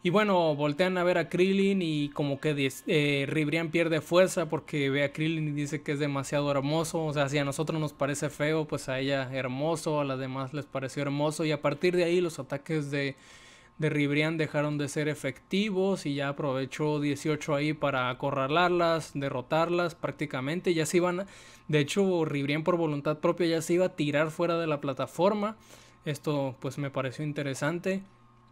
Y bueno, voltean a ver a Krillin y como que eh, Ribrian pierde fuerza porque ve a Krillin y dice que es demasiado hermoso. O sea, si a nosotros nos parece feo, pues a ella hermoso, a las demás les pareció hermoso. Y a partir de ahí los ataques de, de Ribrian dejaron de ser efectivos y ya aprovechó 18 ahí para acorralarlas, derrotarlas prácticamente. Ya se iban, de hecho, Ribrian por voluntad propia ya se iba a tirar fuera de la plataforma. Esto pues me pareció interesante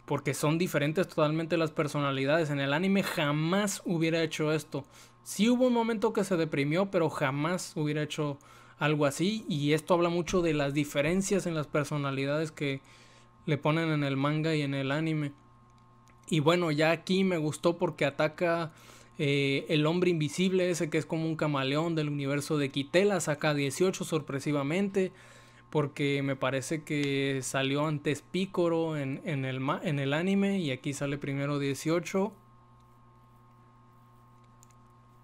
porque son diferentes totalmente las personalidades. En el anime jamás hubiera hecho esto. Sí hubo un momento que se deprimió, pero jamás hubiera hecho algo así. Y esto habla mucho de las diferencias en las personalidades que le ponen en el manga y en el anime. Y bueno, ya aquí me gustó porque ataca eh, el hombre invisible, ese que es como un camaleón del universo de Kitela, saca 18 sorpresivamente porque me parece que salió antes Picoro en, el, anime y aquí sale primero 18.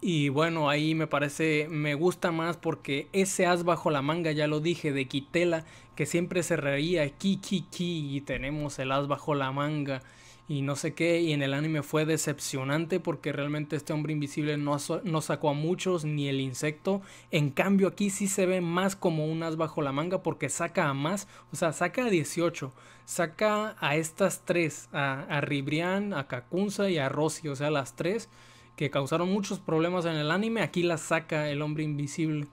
Y bueno, ahí me parece, me gusta más porque ese as bajo la manga, ya lo dije, de Kitela que siempre se reía, ki, y tenemos el as bajo la manga y no sé qué, y en el anime fue decepcionante porque realmente este hombre invisible no, no sacó a muchos ni el insecto. En cambio aquí sí se ve más como un as bajo la manga porque saca a más, o sea, saca a 18, saca a estas tres, a, a Ribrian, a Kakunza y a Rossi, o sea, las tres que causaron muchos problemas en el anime, aquí las saca el hombre invisible.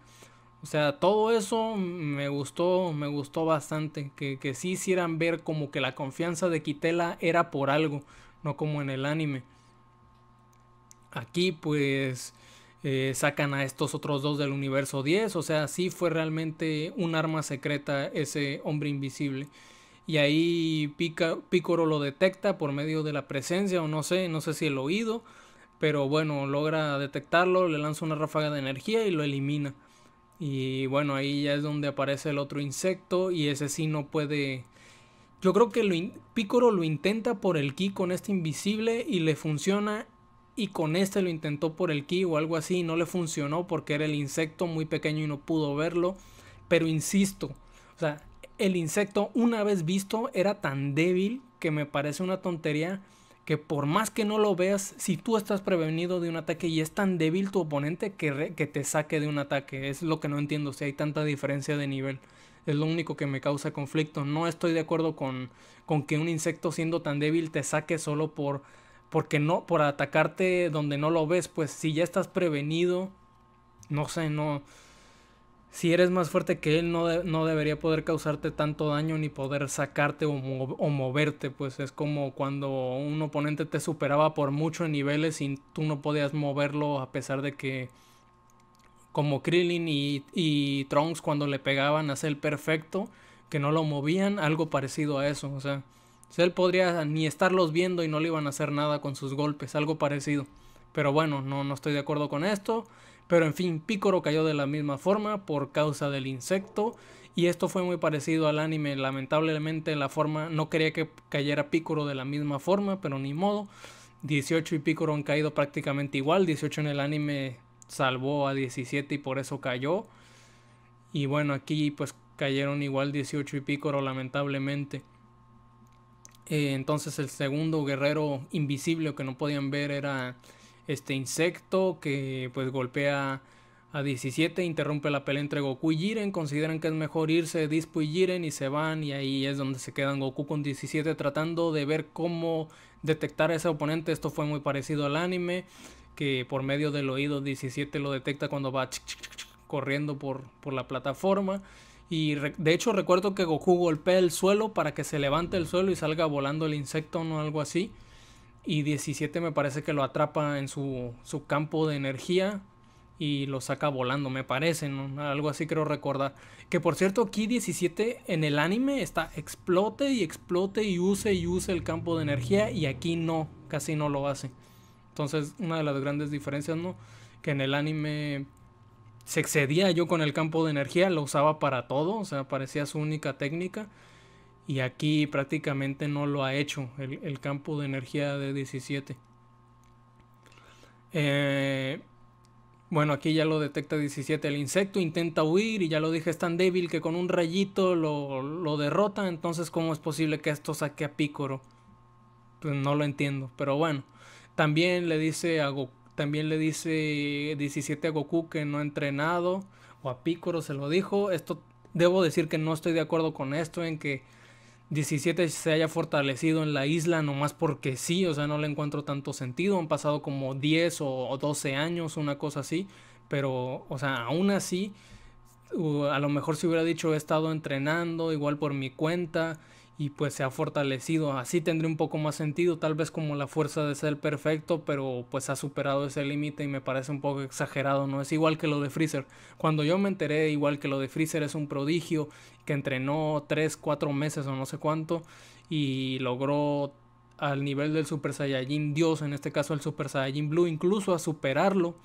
O sea, todo eso me gustó, me gustó bastante. Que, que sí hicieran ver como que la confianza de Quitela era por algo, no como en el anime. Aquí pues eh, sacan a estos otros dos del universo 10. O sea, sí fue realmente un arma secreta ese hombre invisible. Y ahí Picoro lo detecta por medio de la presencia o no sé, no sé si el oído. Pero bueno, logra detectarlo, le lanza una ráfaga de energía y lo elimina. Y bueno, ahí ya es donde aparece el otro insecto y ese sí no puede... Yo creo que lo Picoro lo intenta por el ki con este invisible y le funciona y con este lo intentó por el ki o algo así y no le funcionó porque era el insecto muy pequeño y no pudo verlo. Pero insisto, o sea, el insecto una vez visto era tan débil que me parece una tontería que por más que no lo veas, si tú estás prevenido de un ataque y es tan débil tu oponente que, que te saque de un ataque, es lo que no entiendo, si hay tanta diferencia de nivel es lo único que me causa conflicto. No estoy de acuerdo con, con que un insecto siendo tan débil te saque solo por porque no por atacarte donde no lo ves, pues si ya estás prevenido, no sé, no si eres más fuerte que él, no, debería poder causarte tanto daño ni poder sacarte o, moverte. Pues es como cuando un oponente te superaba por mucho en niveles y tú no podías moverlo a pesar de que como Krillin y, y Trunks cuando le pegaban a Cell perfecto, que no lo movían, algo parecido a eso. O sea, Cell podría ni estarlos viendo y no le iban a hacer nada con sus golpes, algo parecido. Pero bueno, no, no estoy de acuerdo con esto. Pero en fin, Picoro cayó de la misma forma por causa del insecto. Y esto fue muy parecido al anime. Lamentablemente la forma no quería que cayera Picoro de la misma forma, pero ni modo. 18 y Picoro han caído prácticamente igual. 18 en el anime salvó a 17 y por eso cayó. Y bueno, aquí pues cayeron igual 18 y Picoro lamentablemente. Eh, entonces el segundo guerrero invisible que no podían ver era este insecto que pues golpea a 17, interrumpe la pelea entre Goku y Jiren, consideran que es mejor irse Dispo y Jiren y se van y ahí es donde se quedan Goku con 17 tratando de ver cómo detectar a ese oponente, esto fue muy parecido al anime, que por medio del oído 17 lo detecta cuando va corriendo por, por la plataforma. Y de hecho recuerdo que Goku golpea el suelo para que se levante el suelo y salga volando el insecto o algo así y 17 me parece que lo atrapa en su, campo de energía y lo saca volando, me parece, ¿no? algo así creo recordar. Que por cierto, aquí 17 en el anime está explote y explote y use y use el campo de energía y aquí no, casi no lo hace. Entonces, una de las grandes diferencias, ¿no? Que en el anime se excedía yo con el campo de energía, lo usaba para todo, o sea, parecía su única técnica y aquí prácticamente no lo ha hecho el, campo de energía de 17. Eh, bueno, aquí ya lo detecta 17. El insecto intenta huir y ya lo dije, es tan débil que con un rayito lo, derrota. Entonces, ¿cómo es posible que esto saque a Pícoro? Pues no lo entiendo, pero bueno. También le dice a también le dice 17 a Goku que no ha entrenado. O a Pícoro se lo dijo. Esto debo decir que no estoy de acuerdo con esto, en que 17 se haya fortalecido en la isla nomás porque sí, o sea, no le encuentro tanto sentido. Han pasado como 10 o 12 años, una cosa así, pero, o sea, aún así, uh, a lo mejor si hubiera dicho he estado entrenando igual por mi cuenta y pues se ha fortalecido. Así tendría un poco más sentido, tal vez como la fuerza de ser perfecto, pero pues ha superado ese límite y me parece un poco exagerado, no es igual que lo de Freezer. Cuando yo me enteré, igual que lo de Freezer es un prodigio que entrenó 3, 4 meses o no sé cuánto y logró al nivel del Super Saiyajin Dios, en este caso el Super Saiyajin Blue, incluso a superarlo,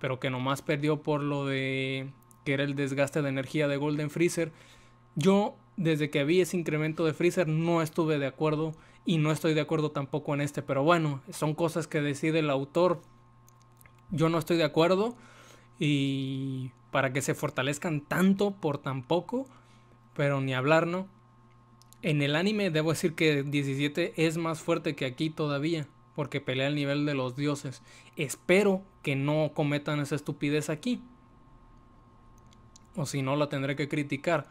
pero que nomás perdió por lo de que era el desgaste de energía de Golden Freezer. Yo desde que vi ese incremento de Freezer no estuve de acuerdo y no estoy de acuerdo tampoco en este, pero bueno, son cosas que decide el autor. Yo no estoy de acuerdo y para que se fortalezcan tanto por tan poco, pero ni hablar, ¿no? En el anime debo decir que 17 es más fuerte que aquí todavía, porque pelea al nivel de los dioses. Espero que no cometan esa estupidez aquí. O si no, la tendré que criticar.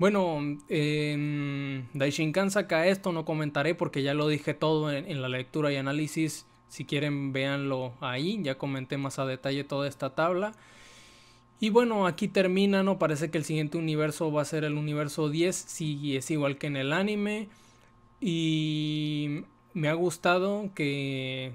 Bueno, Dai Daishinkan saca esto, no comentaré porque ya lo dije todo en, la lectura y análisis. Si quieren, véanlo ahí. Ya comenté más a detalle toda esta tabla. Y bueno, aquí termina, ¿no? Parece que el siguiente universo va a ser el universo 10, si es igual que en el anime. Y me ha gustado que...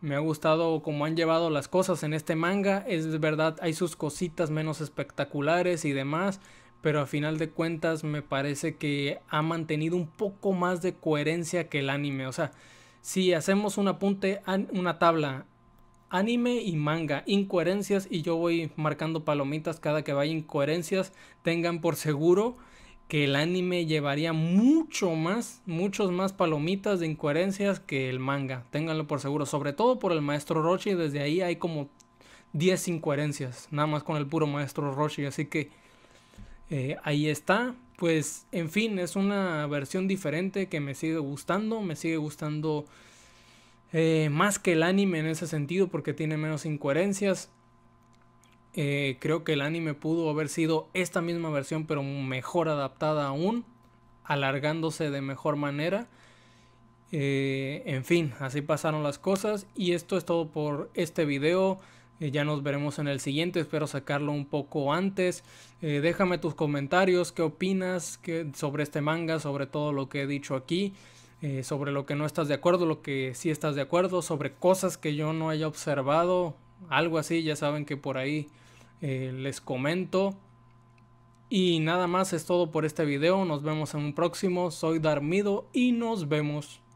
Me ha gustado cómo han llevado las cosas en este manga. Es verdad, hay sus cositas menos espectaculares y demás pero a final de cuentas me parece que ha mantenido un poco más de coherencia que el anime. O sea, si hacemos un apunte, una tabla, anime y manga, incoherencias, y yo voy marcando palomitas cada que vaya incoherencias, tengan por seguro que el anime llevaría mucho más, muchos más palomitas de incoherencias que el manga, ténganlo por seguro, sobre todo por el maestro Roshi, desde ahí hay como 10 incoherencias, nada más con el puro maestro Roshi, así que eh, ahí está. Pues en fin, es una versión diferente que me sigue gustando. Me sigue gustando eh, más que el anime en ese sentido porque tiene menos incoherencias. Eh, creo que el anime pudo haber sido esta misma versión pero mejor adaptada aún, alargándose de mejor manera. en fin, así pasaron las cosas y esto es todo por este video. Eh, ya nos veremos en el siguiente, espero sacarlo un poco antes. Eh, déjame tus comentarios, qué opinas sobre este manga, sobre todo lo que he dicho aquí, eh, sobre lo que no estás de acuerdo, lo que sí estás de acuerdo, sobre cosas que yo no haya observado, algo así, ya saben que por ahí les comento. Y nada más es todo por este video, nos vemos en un próximo, soy Darmido y nos vemos.